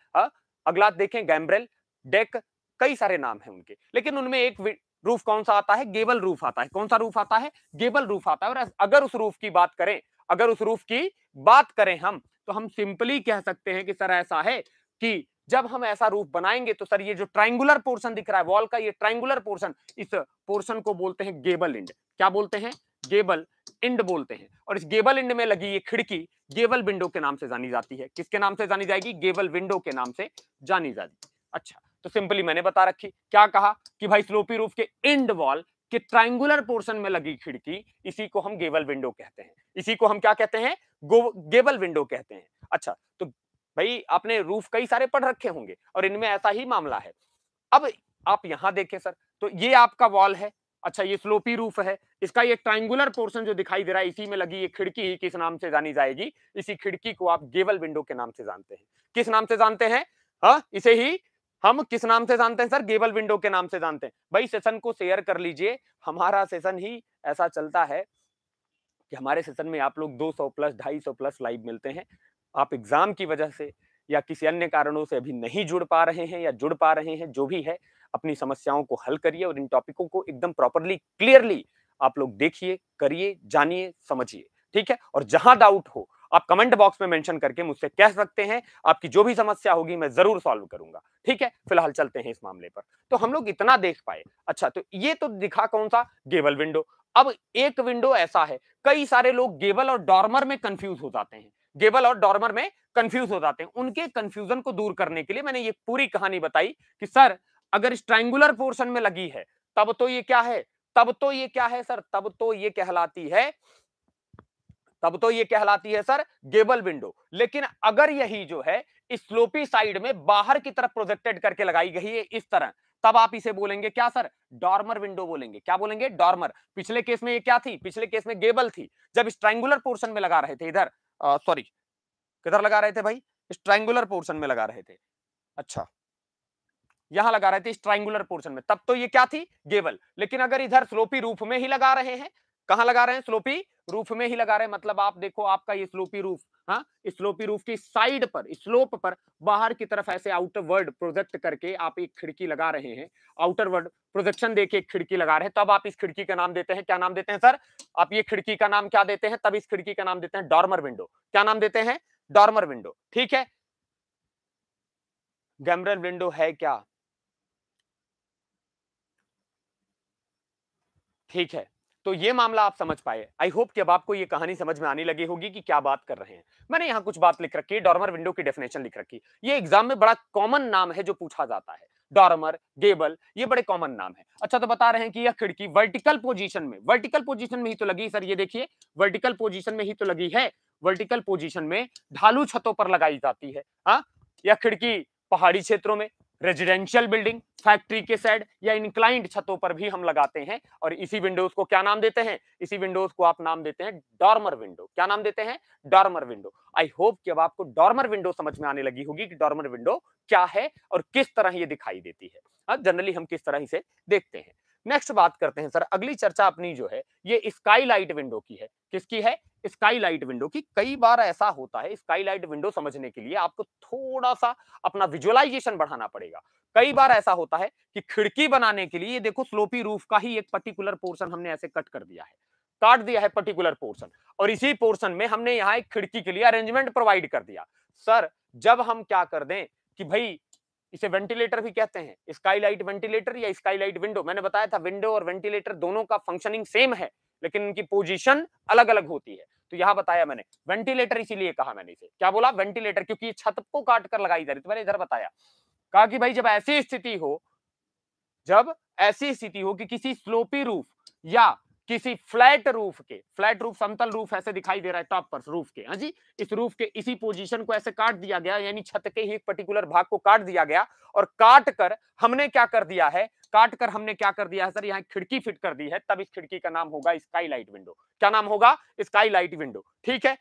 अगला देखें गैम्ब्रेल डेक कई सारे नाम हैं उनके लेकिन उनमें एक रूफ कौन सा आता है गेबल रूफ आता है कौन सा रूफ आता है गेबल रूफ आता है और अगर उस रूफ की बात करें अगर उस रूफ की बात करें हम तो हम सिंपली कह सकते हैं कि सर ऐसा है कि जब हम ऐसा रूप बनाएंगे तो सर ये जो ट्राइंगुलर पोर्शन दिख रहा है वॉल का ये ट्राइंगुलर पोर्शन इस पोर्शन को बोलते हैं गेबल इंड क्या बोलते हैं गेबल इंड बोलते हैं और इस गेबल इंड में लगी ये खिड़की गेबल विंडो के नाम से जानी जाती है किसके नाम से जानी जाएगी गेबल विंडो के नाम से जानी जाती अच्छा तो सिंपली मैंने बता रखी क्या कहा कि भाई स्लोपी रूफ के इंड वॉल कि ट्राइंगुलर पोर्शन में लगी खिड़की इसी को हम गेबल विंडो कहते हैं इसी को हम क्या कहते हैं गेबल विंडो कहते हैं अच्छा तो भाई आपने रूफ कई सारे पढ़ रखे होंगे और इनमें ऐसा ही मामला है अब आप यहां देखें सर तो ये आपका वॉल है अच्छा ये स्लोपी रूफ है इसका ये ट्राइंगुलर पोर्शन जो दिखाई दे रहा है इसी में लगी ये खिड़की किस नाम से जानी जाएगी इसी खिड़की को आप गेबल विंडो के नाम से जानते हैं किस नाम से जानते हैं हाँ इसे ही हम किस नाम से जानते हैं सर गेबल विंडो के नाम से जानते हैं भाई सेशन को शेयर कर लीजिए हमारा सेशन ही ऐसा चलता है कि हमारे सेशन में आप लोग 200 प्लस 250 प्लस लाइव मिलते हैं आप एग्जाम की वजह से या किसी अन्य कारणों से अभी नहीं जुड़ पा रहे हैं या जुड़ पा रहे हैं जो भी है अपनी समस्याओं को हल करिए और इन टॉपिकों को एकदम प्रॉपरली क्लियरली आप लोग देखिए करिए जानिए समझिए ठीक है और जहां डाउट हो आप कमेंट बॉक्स में मेंशन करके मुझसे कह सकते हैं आपकी जो भी समस्या होगी मैं जरूर सॉल्व करूंगा ठीक है फिलहाल चलते हैं इस मामले पर तो हम लोग इतना देख पाए अच्छा तो ये तो दिखा कौन सा गेबल विंडो अब एक विंडो ऐसा है कई सारे लोग गेबल और डॉर्मर में कंफ्यूज हो जाते हैं गेबल और डॉर्मर में कंफ्यूज हो जाते हैं उनके कंफ्यूजन को दूर करने के लिए मैंने ये पूरी कहानी बताई कि सर अगर इस ट्राइंगुलर पोर्शन में लगी है तब तो ये क्या है तब तो ये क्या है सर तब तो ये कहलाती है तब तो ये कहलाती है सर गेबल विंडो लेकिन अगर यही जो है स्लोपी साइड में बाहर की तरफ प्रोजेक्टेड करके लगाई गई है इस तरह तब आप इसे बोलेंगे क्या सर डॉर्मर विंडो बोलेंगे क्या बोलेंगे डॉर्मर पिछले केस में ये क्या थी पिछले केस में गेबल थी जब स्ट्रैंगुलर पोर्शन में लगा रहे थे इधर सॉरी किधर लगा रहे थे भाई स्ट्रैंगुलर पोर्शन में लगा रहे थे अच्छा यहां लगा रहे थे स्ट्राइंगुलर पोर्शन में तब तो ये क्या थी गेबल लेकिन अगर इधर स्लोपी रूप में ही लगा रहे हैं कहा लगा रहे हैं स्लोपी रूफ में ही लगा रहे हैं मतलब आप देखो आपका ये स्लोपी रूफ हाँ स्लोपी रूफ की साइड पर स्लोप पर बाहर की तरफ ऐसे आउटर वर्ड प्रोजेक्ट करके आप एक खिड़की लगा रहे हैं आउटर वर्ड प्रोजेक्शन देके एक खिड़की लगा रहे हैं तब आप इस खिड़की का नाम देते हैं क्या नाम देते हैं सर आप ये खिड़की का नाम क्या देते हैं तब इस खिड़की का नाम देते हैं डॉर्मर विंडो क्या नाम देते हैं डॉर्मर विंडो ठीक है गैमरल विंडो है क्या ठीक है तो ये मामला आप समझ पाए आई होप कि अब आपको ये कहानी समझ में आने लगी होगी कि क्या बात कर रहे हैं मैंने यहाँ कुछ बात लिख रखी है डॉर्मर विंडो की डेफिनेशन लिख रखी ये एग्जाम में बड़ा कॉमन नाम है जो पूछा जाता है डॉर्मर गेबल ये बड़े कॉमन नाम है अच्छा तो बता रहे हैं कि यह खिड़की वर्टिकल पोजिशन में वर्टिकल पोजिशन में ही तो लगी सर ये देखिए वर्टिकल पोजिशन में ही तो लगी है वर्टिकल तो पोजिशन में ढालू छतों पर लगाई जाती है हाँ, यह खिड़की पहाड़ी क्षेत्रों में रेजिडेंशियल बिल्डिंग फैक्ट्री के साइड या इंक्लाइंड छतों पर भी हम लगाते हैं और इसी विंडोज को क्या नाम देते हैं इसी विंडोज को आप नाम देते हैं डॉर्मर विंडो क्या नाम देते हैं डॉर्मर विंडो आई होप कि अब आपको डॉर्मर विंडो समझ में आने लगी होगी कि डॉर्मर विंडो क्या है और किस तरह ये दिखाई देती है जनरली हाँ, हम किस तरह इसे देखते हैं नेक्स्ट बात करते हैं सर अगली चर्चा अपनी जो है ये स्काई लाइट विंडो की है किसकी है स्काईलाइट विंडो की कई बार ऐसा होता है स्काईलाइट विंडो समझने के लिए आपको थोड़ा सा अपना विजुअलाइजेशन बढ़ाना पड़ेगा कई बार ऐसा होता है कि खिड़की बनाने के लिए ये देखो स्लोपी रूफ का ही एक पर्टिकुलर पोर्सन हमने ऐसे कट कर दिया है काट दिया है पर्टिकुलर पोर्सन और इसी पोर्सन में हमने यहाँ एक खिड़की के लिए अरेंजमेंट प्रोवाइड कर दिया सर जब हम क्या कर दें कि भाई इसे वेंटिलेटर भी कहते हैं स्काईलाइट वेंटिलेटर या स्काईलाइट विंडो मैंने बताया था विंडो और वेंटिलेटर दोनों का फंक्शनिंग सेम है लेकिन इनकी पोजीशन अलग अलग होती है तो यहाँ बताया मैंने वेंटिलेटर इसीलिए कहा मैंने इसे क्या बोला वेंटिलेटर क्योंकि छत को काट कर लगाई जा रही तो मैंने इधर बताया कहा कि भाई जब ऐसी स्थिति हो जब ऐसी स्थिति हो कि किसी स्लोपी रूफ या किसी फ्लैट रूफ के फ्लैट रूफ समतल रूफ ऐसे दिखाई दे रहा है टॉप पर रूफ के हाँ जी इस रूफ के इसी पोजीशन को ऐसे काट दिया गया यानी छत के ही एक पर्टिकुलर भाग को काट दिया गया और काट कर हमने क्या कर दिया है काट कर हमने क्या कर दिया है सर यहाँ खिड़की फिट कर दी है तब इस खिड़की का नाम होगा स्काई लाइट विंडो क्या नाम होगा स्काई लाइट विंडो ठीक है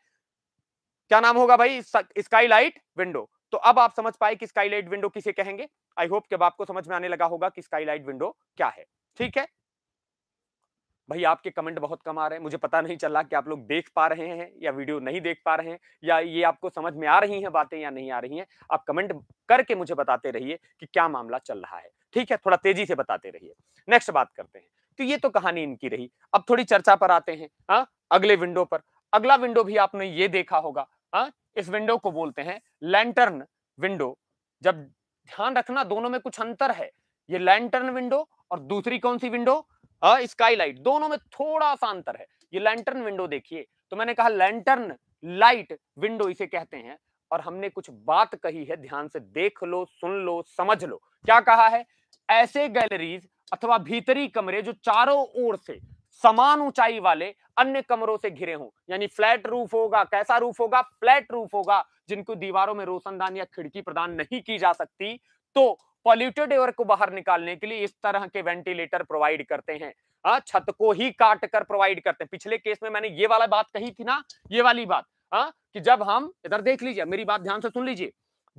क्या नाम होगा भाई स्काई लाइट विंडो तो अब आप समझ पाए कि स्काई लाइट विंडो किसे कहेंगे आई होप कि आपको समझ में आने लगा होगा कि स्काई लाइट विंडो क्या है ठीक है भाई आपके कमेंट बहुत कम आ रहे हैं मुझे पता नहीं चल रहा कि आप लोग देख पा रहे हैं या वीडियो नहीं देख पा रहे हैं या ये आपको समझ में आ रही हैं बातें या नहीं आ रही हैं आप कमेंट करके मुझे बताते रहिए कि क्या मामला चल रहा है ठीक है थोड़ा तेजी से बताते रहिए नेक्स्ट बात करते हैं तो ये तो कहानी इनकी रही अब थोड़ी चर्चा पर आते हैं हाँ अगले विंडो पर अगला विंडो भी आपने ये देखा होगा हाँ इस विंडो को बोलते हैं लैंटर्न विंडो जब ध्यान रखना दोनों में कुछ अंतर है ये लैंटर्न विंडो और दूसरी कौन सी विंडो हाँ, स्काईलाइट दोनों में थोड़ा सा अंतर है ये लैंटर्न विंडो देखिए तो मैंने कहा लैंटर्न लाइट विंडो इसे कहते हैं और हमने कुछ बात कही है ध्यान से देख लो सुन लो समझ लो क्या कहा है ऐसे गैलरीज अथवा भीतरी कमरे जो चारों ओर से समान ऊंचाई वाले अन्य कमरों से घिरे हों यानी फ्लैट रूफ होगा कैसा रूफ होगा फ्लैट रूफ होगा जिनको दीवारों में रोशनदान या खिड़की प्रदान नहीं की जा सकती तो पॉल्यूटेड एयर को बाहर निकालने के लिए इस तरह के वेंटिलेटर प्रोवाइड करते हैं हाँ, छत को ही काट कर प्रोवाइड करते हैं पिछले केस में मैंने ये वाला बात कही थी ना ये वाली बात आ, हाँ, कि जब हम इधर देख लीजिए मेरी बात ध्यान से सुन लीजिए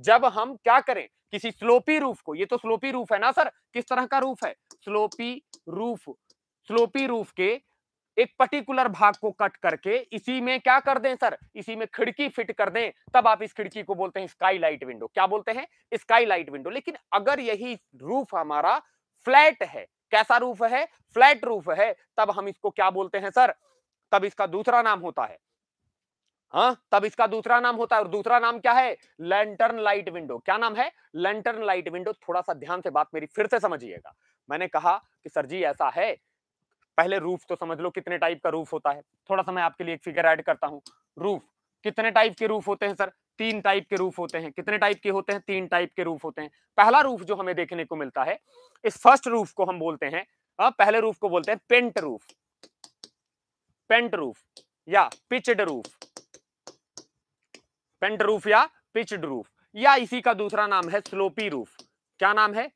जब हम क्या करें किसी स्लोपी रूफ को ये तो स्लोपी रूफ है ना सर किस तरह का रूफ है स्लोपी रूफ स्लोपी रूफ के एक पर्टिकुलर भाग को कट करके इसी में क्या कर दें सर इसी में खिड़की फिट कर दें तब आप इस खिड़की को बोलते हैं स्काई लाइट विंडो क्या बोलते हैं स्काई लाइट विंडो लेकिन अगर यही रूफ हमारा फ्लैट है कैसा रूफ है फ्लैट रूफ है तब हम इसको क्या बोलते हैं सर तब इसका दूसरा नाम होता है हाँ तब इसका दूसरा नाम होता है और दूसरा नाम क्या है लेंटर्न लाइट विंडो क्या नाम है लेंटर्न लाइट विंडो थोड़ा सा ध्यान से बात मेरी फिर से समझिएगा मैंने कहा कि सर जी ऐसा है पहले रूफ तो समझ लो कितने टाइप का रूफ होता है थोड़ा सा मैं आपके लिए एक फिगर ऐड करता हूँ रूफ कितने टाइप के रूफ होते हैं सर तीन टाइप के रूफ होते हैं कितने टाइप के होते हैं तीन टाइप के रूफ होते हैं पहला रूफ जो हमें देखने को मिलता है इस फर्स्ट रूफ को हम बोलते हैं पहले रूफ को बोलते हैं पेंट रूफ पेंट रूफ या पिचड रूफ पेंट रूफ या पिचड रूफ या इसी का दूसरा नाम है स्लोपी रूफ क्या नाम है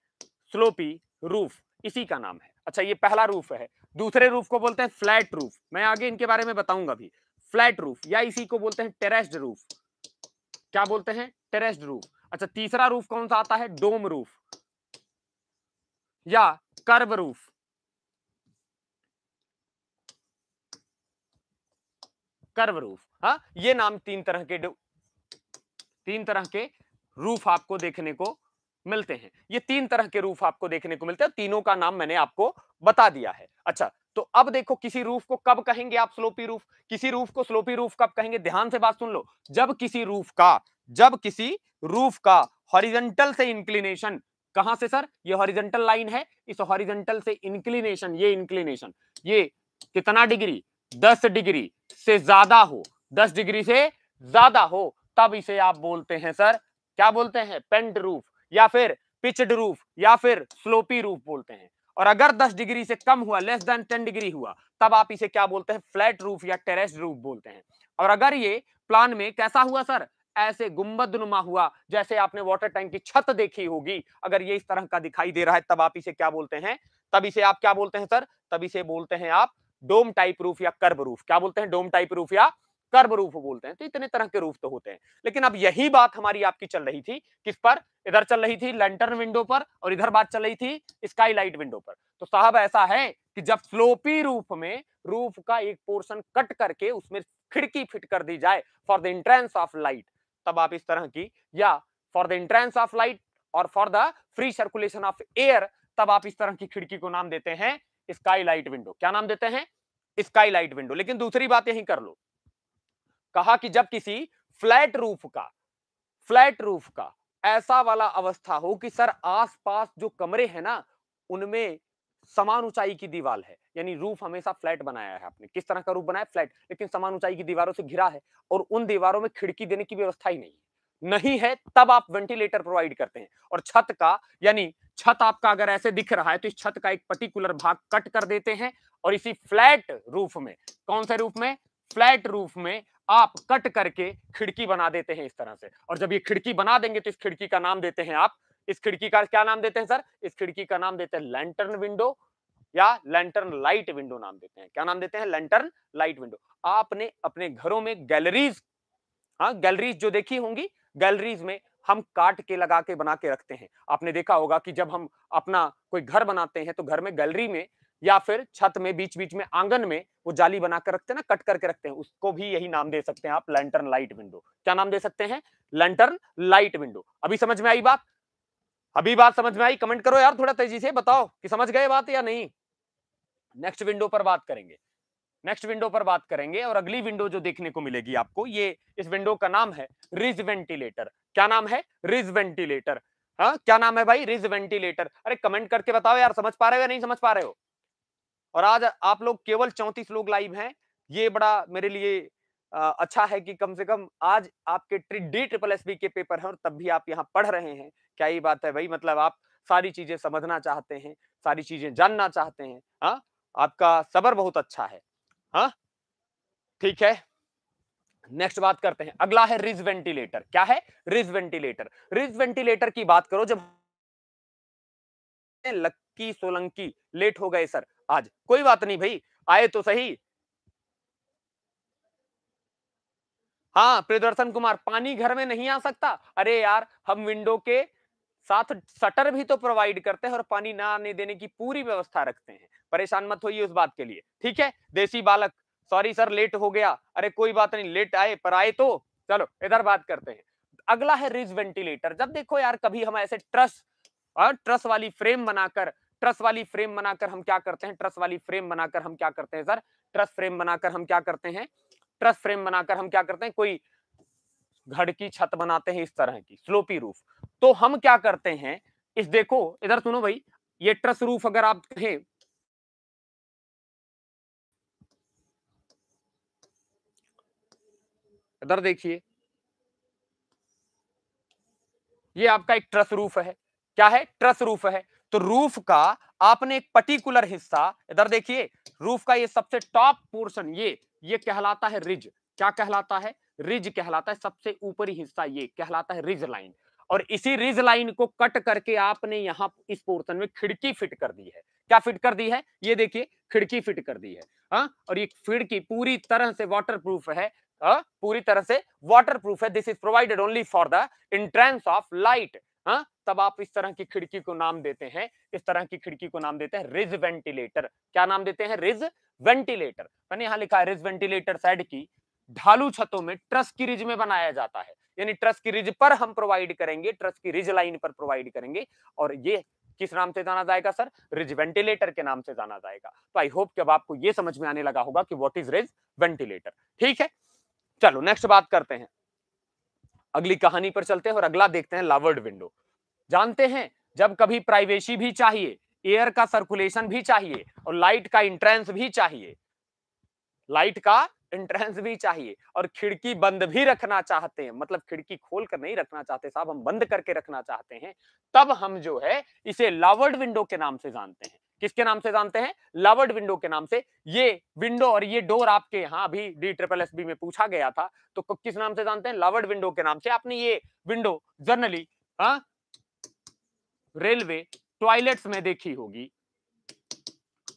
स्लोपी रूफ इसी का नाम है अच्छा ये पहला रूफ है दूसरे रूफ को बोलते हैं फ्लैट रूफ मैं आगे इनके बारे में बताऊंगा भी फ्लैट रूफ या इसी को बोलते हैं टेरेस्ड रूफ क्या बोलते हैं टेरेस्ड रूफ अच्छा तीसरा रूफ कौन सा आता है डोम रूफ या कर्व रूफ कर्व रूफ हाँ ये नाम तीन तरह के तीन तरह के रूफ आपको देखने को मिलते हैं ये तीन तरह के रूफ आपको देखने को मिलते हैं तीनों का नाम मैंने आपको बता दिया है अच्छा तो अब देखो किसी रूफ को कब कहेंगे आप स्लोपी रूफ किसी रूफ को स्लोपी रूफ कब कहेंगे ध्यान से बात सुन लो जब किसी रूफ का जब किसी रूफ का हॉरिजेंटल से इंक्लिनेशन कहां से सर ये हॉरिजेंटल लाइन है इस हॉरिजेंटल से इंक्लिनेशन ये इंक्लिनेशन ये कितना डिग्री दस डिग्री से ज्यादा हो दस डिग्री से ज्यादा हो तब इसे आप बोलते हैं सर क्या बोलते हैं पेंट रूफ या फिर पिचड रूफ या फिर स्लोपी रूफ बोलते हैं और अगर 10 डिग्री से कम हुआ लेस देन 10 डिग्री हुआ तब आप इसे क्या बोलते हैं फ्लैट रूफ या टेरेस रूफ बोलते हैं और अगर ये प्लान में कैसा हुआ सर ऐसे गुम्बद नुमा हुआ जैसे आपने वाटर टैंक की छत देखी होगी अगर ये इस तरह का दिखाई दे रहा है तब आप इसे क्या बोलते हैं तब इसे आप क्या बोलते हैं सर तब इसे बोलते हैं आप डोम टाइप रूफ या कर्ब रूफ क्या बोलते हैं डोम टाइप रूफ या कर्ब रूप बोलते हैं तो इतने तरह के रूप तो होते हैं लेकिन अब यही बात हमारी आपकी चल रही थी किस पर इधर चल रही थी लेंटर्न विंडो पर और इधर बात चल रही थी स्काई लाइट विंडो पर तो साहब ऐसा है कि जब स्लोपी रूफ में रूफ का एक पोर्शन कट करके उसमें खिड़की फिट कर दी जाए for the entrance of light तब आप इस तरह की या for the entrance of light और for the free circulation of air तब आप इस तरह की खिड़की को नाम देते हैं स्काई लाइट विंडो क्या नाम देते हैं स्काई लाइट विंडो लेकिन दूसरी बात यही कर लो कहा कि जब किसी फ्लैट रूफ का फ्लैट रूफ का ऐसा वाला अवस्था हो कि सर आसपास जो कमरे हैं ना उनमें समान ऊंचाई की दीवार है यानी रूफ हमेशा फ्लैट बनाया है आपने किस तरह का रूफ बनाया फ्लैट लेकिन समान ऊंचाई की दीवारों से घिरा है और उन दीवारों में खिड़की देने की व्यवस्था ही नहीं है नहीं है तब आप वेंटिलेटर प्रोवाइड करते हैं और छत का यानी छत आपका अगर ऐसे दिख रहा है तो इस छत का एक पर्टिकुलर भाग कट कर देते हैं और इसी फ्लैट रूफ में कौन से रूफ में फ्लैट रूफ में आप कट करके खिड़की बना देते हैं इस तरह से और जब ये खिड़की बना देंगे तो इस खिड़की का नाम देते हैं आप इस खिड़की का क्या नाम देते हैं सर इस खिड़की का नाम देते हैं लैंटर्न विंडो या लैंटर्न लाइट विंडो नाम देते हैं क्या नाम देते हैं लैंटर्न लाइट विंडो आपने अपने घरों में गैलरीज हाँ गैलरीज जो देखी होंगी गैलरीज में हम काट के लगा के बना के रखते हैं आपने देखा होगा कि जब हम अपना कोई घर बनाते हैं तो घर में गैलरी में या फिर छत में बीच बीच में आंगन में वो जाली बनाकर रखते हैं ना कट करके रखते हैं उसको भी यही नाम दे सकते हैं आप लैंटर्न लाइट विंडो क्या नाम दे सकते हैं लैंटर्न लाइट विंडो अभी समझ में आई बात अभी बात समझ में आई कमेंट करो यार थोड़ा तेजी से बताओ कि समझ गए बात या नहीं नेक्स्ट विंडो पर बात करेंगे नेक्स्ट विंडो पर बात करेंगे और अगली विंडो जो देखने को मिलेगी आपको ये इस विंडो का नाम है रिज वेंटिलेटर क्या नाम है रिज वेंटिलेटर हाँ क्या नाम है भाई रिज वेंटिलेटर अरे कमेंट करके बताओ यार समझ पा रहे हो या नहीं समझ पा रहे हो और आज आप लोग केवल चौंतीस लोग लाइव हैं ये बड़ा मेरे लिए अच्छा है कि कम से कम आज आपके ट्री डी ट्रिपल एस बी के पेपर हैं और तब भी आप यहाँ पढ़ रहे हैं क्या ये बात है भाई मतलब आप सारी चीजें समझना चाहते हैं सारी चीजें जानना चाहते हैं हाँ आपका सबर बहुत अच्छा है हाँ ठीक है नेक्स्ट बात करते हैं अगला है रिज वेंटिलेटर क्या है रिज वेंटिलेटर रिज वेंटिलेटर की बात करो जब लक्की सोलंकी लेट हो गए सर आज कोई बात नहीं भाई आए तो सही हाँ प्रियदर्शन कुमार पानी घर में नहीं आ सकता अरे यार हम विंडो के साथ शटर भी तो प्रोवाइड करते हैं और पानी ना आने देने की पूरी व्यवस्था रखते हैं परेशान मत होइए उस बात के लिए ठीक है देसी बालक सॉरी सर लेट हो गया अरे कोई बात नहीं लेट आए पर आए तो चलो इधर बात करते हैं अगला है रिज वेंटिलेटर जब देखो यार कभी हम ऐसे ट्रस और ट्रस वाली फ्रेम बनाकर ट्रस वाली फ्रेम बनाकर हम क्या करते हैं ट्रस वाली फ्रेम बनाकर हम क्या करते हैं सर ट्रस फ्रेम बनाकर हम क्या करते हैं ट्रस फ्रेम बनाकर हम क्या करते हैं कोई घर की छत बनाते हैं इस तरह की स्लोपी रूफ तो हम क्या करते हैं इस देखो इधर सुनो भाई ये ट्रस रूफ अगर आप कहें इधर देखिए ये आपका एक ट्रस रूफ है क्या है ट्रस रूफ है तो रूफ का आपने एक पर्टिकुलर हिस्सा इधर देखिए रूफ का ये सबसे टॉप पोर्शन ये ये कहलाता है रिज क्या कहलाता है रिज कहलाता है सबसे ऊपरी हिस्सा ये कहलाता है रिज लाइन और इसी रिज लाइन को कट करके आपने यहाँ इस पोर्शन में खिड़की फिट कर दी है क्या फिट कर दी है ये देखिए खिड़की फिट कर दी है हा? और ये खिड़की पूरी तरह से वाटर प्रूफ है हा? पूरी तरह से वाटर प्रूफ है this is provided only for the entrance of light हाँ तब आप इस तरह की खिड़की को नाम देते हैं इस तरह की खिड़की को नाम देते हैं रिज वेंटिलेटर क्या नाम देते हैं रिज वेंटिलेटर मैंने यहाँ लिखा है रिज वेंटिलेटर साइड की ढालू छतों में ट्रस की रिज में बनाया जाता है यानी ट्रस की रिज पर हम प्रोवाइड करेंगे ट्रस की रिज लाइन पर प्रोवाइड करेंगे और ये किस नाम से जाना जाएगा सर रिज वेंटिलेटर के नाम से जाना जाएगा तो आई होप कि अब आपको ये समझ में आने लगा होगा कि व्हाट इज रिज वेंटिलेटर ठीक है चलो नेक्स्ट बात करते हैं अगली कहानी पर चलते हैं और अगला देखते हैं लावर्ड विंडो जानते हैं जब कभी प्राइवेसी भी चाहिए एयर का सर्कुलेशन भी चाहिए और लाइट का इंट्रेंस भी चाहिए लाइट का एंट्रेंस भी चाहिए और खिड़की बंद भी रखना चाहते हैं मतलब खिड़की खोल कर नहीं रखना चाहते साहब हम बंद करके रखना चाहते हैं तब हम जो है इसे लावर्ड विंडो के नाम से जानते हैं किसके नाम से जानते हैं लावर्ड विंडो के नाम से ये विंडो और ये डोर आपके यहाँ अभी डी ट्रिपल एस बी में पूछा गया था तो किस नाम से जानते हैं लावर्ड विंडो के नाम से आपने ये विंडो जर्नली हाँ रेलवे टॉयलेट्स में देखी होगी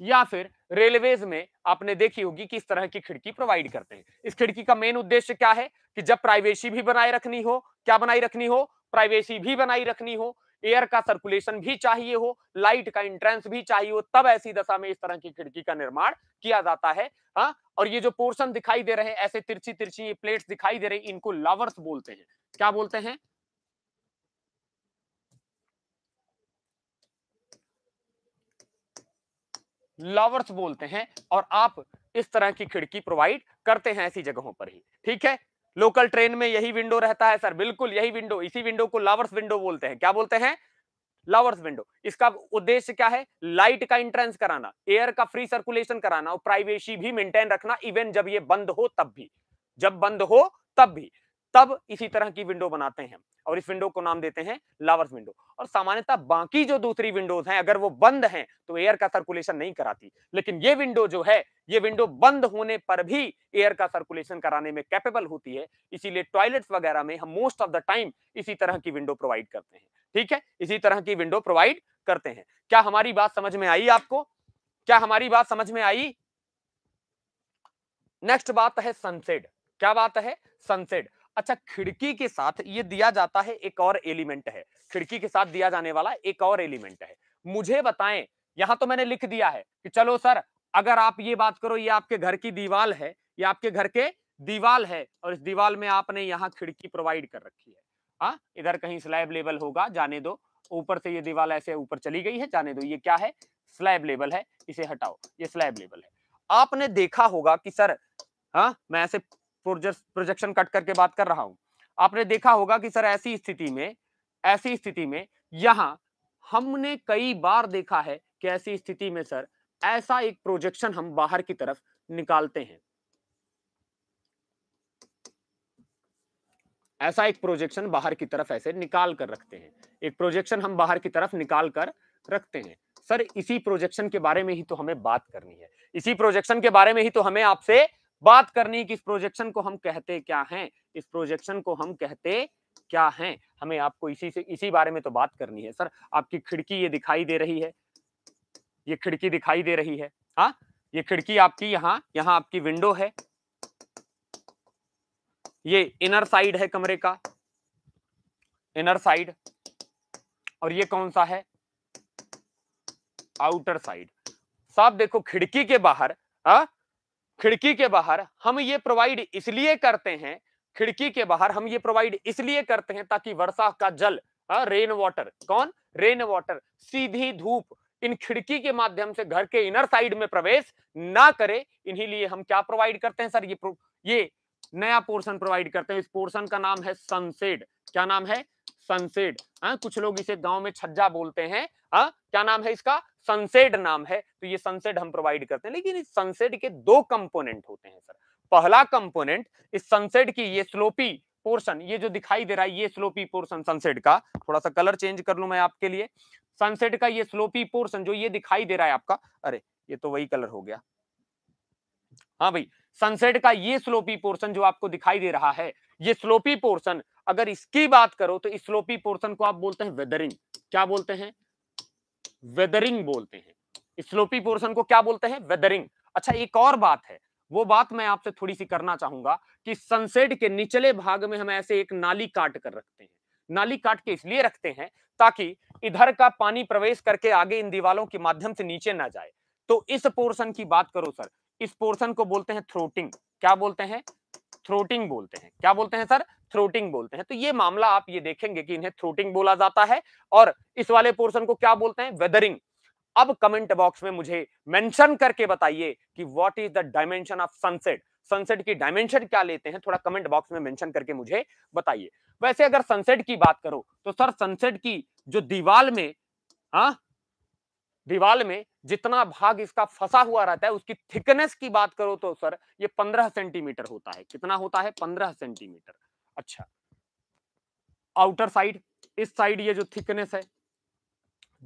या फिर रेलवेज में आपने देखी होगी कि इस तरह की खिड़की प्रोवाइड करते हैं इस खिड़की का मेन उद्देश्य क्या है कि जब प्राइवेसी भी बनाए रखनी हो क्या बनाई रखनी हो प्राइवेसी भी बनाई रखनी हो एयर का सर्कुलेशन भी चाहिए हो लाइट का इंट्रेंस भी चाहिए हो तब ऐसी दशा में इस तरह की खिड़की का निर्माण किया जाता है हा? और ये जो पोर्शन दिखाई दे रहे हैं ऐसे तिरछी तिरछी ये प्लेट्स दिखाई दे रहे हैं इनको लवर्स बोलते हैं क्या बोलते हैं लवर्स बोलते हैं और आप इस तरह की खिड़की प्रोवाइड करते हैं ऐसी जगहों पर ही ठीक है लोकल ट्रेन में यही विंडो रहता है सर बिल्कुल यही विंडो इसी विंडो को लावर्स विंडो बोलते हैं क्या बोलते हैं लावर्स विंडो इसका उद्देश्य क्या है लाइट का इंट्रेंस कराना एयर का फ्री सर्कुलेशन कराना और प्राइवेसी भी मेंटेन रखना इवन जब ये बंद हो तब भी जब बंद हो तब भी तब इसी तरह की विंडो बनाते हैं और इस विंडो को नाम देते हैं लावर्स विंडो और सामान्यतः बाकी जो दूसरी विंडोज हैं अगर वो बंद हैं तो एयर का सर्कुलेशन नहीं कराती लेकिन ये विंडो जो है ये विंडो बंद होने पर भी एयर का सर्कुलेशन कराने में कैपेबल होती है इसीलिए टॉयलेट्स वगैरह में हम मोस्ट ऑफ द टाइम इसी तरह की विंडो प्रोवाइड करते हैं ठीक है इसी तरह की विंडो प्रोवाइड करते हैं क्या हमारी बात समझ में आई आपको क्या हमारी बात समझ में आई नेक्स्ट बात है सनसेट क्या बात है सनसेट अच्छा खिड़की के साथ ये दिया जाता है एक और एलिमेंट है खिड़की के साथ दिया जाने वाला एक और एलिमेंट है मुझे बताएं यहां तो मैंने लिख दिया है कि चलो सर अगर आप ये बात करो ये आपके घर की दीवाल है ये आपके घर के दीवाल है और इस दीवाल में आपने यहाँ खिड़की प्रोवाइड कर रखी है हाँ इधर कहीं स्लैब लेवल होगा जाने दो ऊपर से ये दीवाल ऐसे ऊपर चली गई है जाने दो ये क्या है स्लैब लेवल है इसे हटाओ ये स्लैब लेवल है आपने देखा होगा कि सर हाँ मैं ऐसे प्रोजेक्शन कट करके बात कर रहा हूं आपने देखा होगा कि सर ऐसी स्थिति में ऐसी स्थिति में यहां हमने कई बार देखा है कि ऐसी स्थिति में सर ऐसा एक प्रोजेक्शन हम बाहर की तरफ निकालते हैं ऐसा एक प्रोजेक्शन बाहर की तरफ ऐसे निकाल कर रखते हैं एक प्रोजेक्शन हम बाहर की तरफ निकाल कर रखते हैं सर इसी प्रोजेक्शन के बारे में ही तो हमें बात करनी है इसी प्रोजेक्शन के बारे में ही तो हमें आपसे बात करनी कि इस प्रोजेक्शन को हम कहते क्या हैं इस प्रोजेक्शन को हम कहते क्या हैं हमें आपको इसी से इसी बारे में तो बात करनी है सर आपकी खिड़की ये दिखाई दे रही है ये खिड़की दिखाई दे रही है हाँ ये खिड़की आपकी यहाँ यहाँ आपकी विंडो है ये इनर साइड है कमरे का इनर साइड और ये कौन सा है आउटर साइड साहब देखो खिड़की के बाहर आ, हाँ? खिड़की के बाहर हम ये प्रोवाइड इसलिए करते हैं खिड़की के बाहर हम ये प्रोवाइड इसलिए करते हैं ताकि वर्षा का जल रेन हाँ, वाटर कौन रेन वाटर सीधी धूप इन खिड़की के माध्यम से घर के इनर साइड में प्रवेश ना करे इन्हीं लिए हम क्या प्रोवाइड करते हैं सर ये ये नया पोर्शन प्रोवाइड करते हैं इस पोर्शन का नाम है सनसेड क्या नाम है सनसेड हाँ, कुछ लोग इसे गांव में छज्जा बोलते हैं आ, हाँ, क्या नाम है इसका सनसेट नाम है तो ये सनसेट हम प्रोवाइड करते हैं लेकिन इस सनसेट के दो कंपोनेंट होते हैं सर पहला कंपोनेंट इस सनसेट की ये स्लोपी पोर्शन ये जो दिखाई दे रहा है ये स्लोपी पोर्शन सनसेट का थोड़ा सा कलर चेंज कर लू मैं आपके लिए सनसेट का ये स्लोपी पोर्शन जो ये दिखाई दे रहा है आपका अरे ये तो वही कलर हो गया हाँ भाई सनसेट का ये स्लोपी पोर्शन जो आपको दिखाई दे रहा है ये स्लोपी पोर्शन अगर इसकी बात करो तो इस स्लोपी पोर्शन को आप बोलते हैं वेदरिंग क्या बोलते हैं वेदरिंग बोलते हैं स्लोपी पोर्शन को क्या बोलते हैं वेदरिंग अच्छा एक और बात है वो बात मैं आपसे थोड़ी सी करना चाहूंगा कि सनसेट के निचले भाग में हम ऐसे एक नाली काट कर रखते हैं नाली काट के इसलिए रखते हैं ताकि इधर का पानी प्रवेश करके आगे इन दीवालों के माध्यम से नीचे ना जाए तो इस पोर्शन की बात करो सर इस पोर्शन को बोलते हैं थ्रोटिंग क्या बोलते हैं थ्रोटिंग बोलते हैं क्या बोलते हैं सर थ्रोटिंग बोलते हैं तो ये मामला आप ये देखेंगे कि इन्हें थ्रोटिंग बोला जाता है और इस वाले पोर्सन को क्या बोलते हैं वेदरिंग अब कमेंट बॉक्स में मुझे मेंशन करके बताइए कि what is the dimension of sunset sunset की डायमेंशन क्या लेते हैं थोड़ा कमेंट बॉक्स में मेंशन करके मुझे बताइए वैसे अगर सनसेट की बात करो तो सर सनसेट की जो दीवाल में हाँ दीवाल में जितना भाग इसका फंसा हुआ रहता है उसकी थिकनेस की बात करो तो सर ये पंद्रह सेंटीमीटर होता है कितना होता है पंद्रह सेंटीमीटर अच्छा आउटर साइड इस साइड ये जो थिकनेस है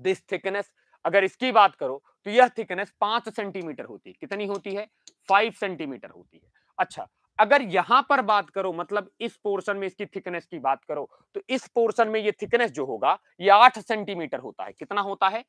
दिस थिकनेस अगर इसकी बात करो तो यह थिकनेस पांच सेंटीमीटर होती है कितनी होती है फाइव सेंटीमीटर होती है अच्छा अगर यहां पर बात करो मतलब इस पोर्शन में इसकी थिकनेस की बात करो तो इस पोर्शन में ये थिकनेस जो होगा ये आठ सेंटीमीटर होता है कितना होता है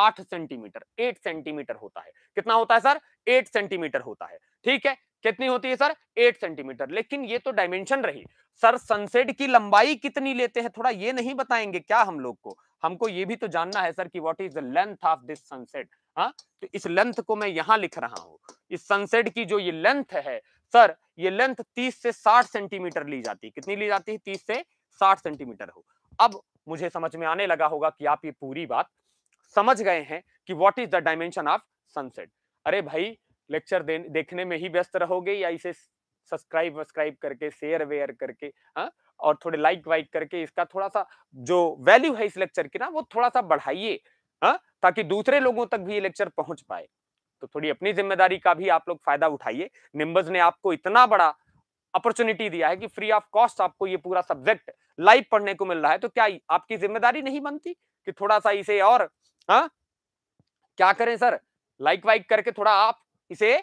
आठ सेंटीमीटर एट सेंटीमीटर होता है कितना होता है सर एट सेंटीमीटर होता है ठीक है कितनी होती है सर एट सेंटीमीटर लेकिन ये तो डायमेंशन रही सर सनसेट की लंबाई कितनी लेते हैं थोड़ा ये नहीं बताएंगे क्या हम लोग को हमको ये भी तो जानना है सर कि what is the length of this sunset हाँ तो इस लेंथ को मैं यहाँ लिख रहा हूँ इस सनसेट की जो ये लेंथ है सर ये लेंथ 30 से 60 सेंटीमीटर ली जाती है कितनी ली जाती है 30 से 60 सेंटीमीटर हो अब मुझे समझ में आने लगा होगा कि आप ये पूरी बात समझ गए हैं कि what is the dimension of sunset अरे भाई लेक्चर देखने में ही व्यस्त रहोगे या इसे सब्सक्राइब वब्सक्राइब करके शेयर वेयर करके हा? और थोड़े लाइक वाइक करके इसका थोड़ा सा जो वैल्यू है इस लेक्चर की ना वो थोड़ा सा बढ़ाइए हाँ? ताकि दूसरे लोगों तक भी ये लेक्चर पहुंच पाए तो थोड़ी अपनी जिम्मेदारी का भी आप लोग फायदा उठाइए निम्बस ने आपको इतना बड़ा अपॉर्चुनिटी दिया है कि फ्री ऑफ कॉस्ट आपको ये पूरा सब्जेक्ट लाइव पढ़ने को मिल रहा है तो क्या आपकी जिम्मेदारी नहीं बनती कि थोड़ा सा इसे और हाँ क्या करें सर लाइक वाइक करके थोड़ा आप इसे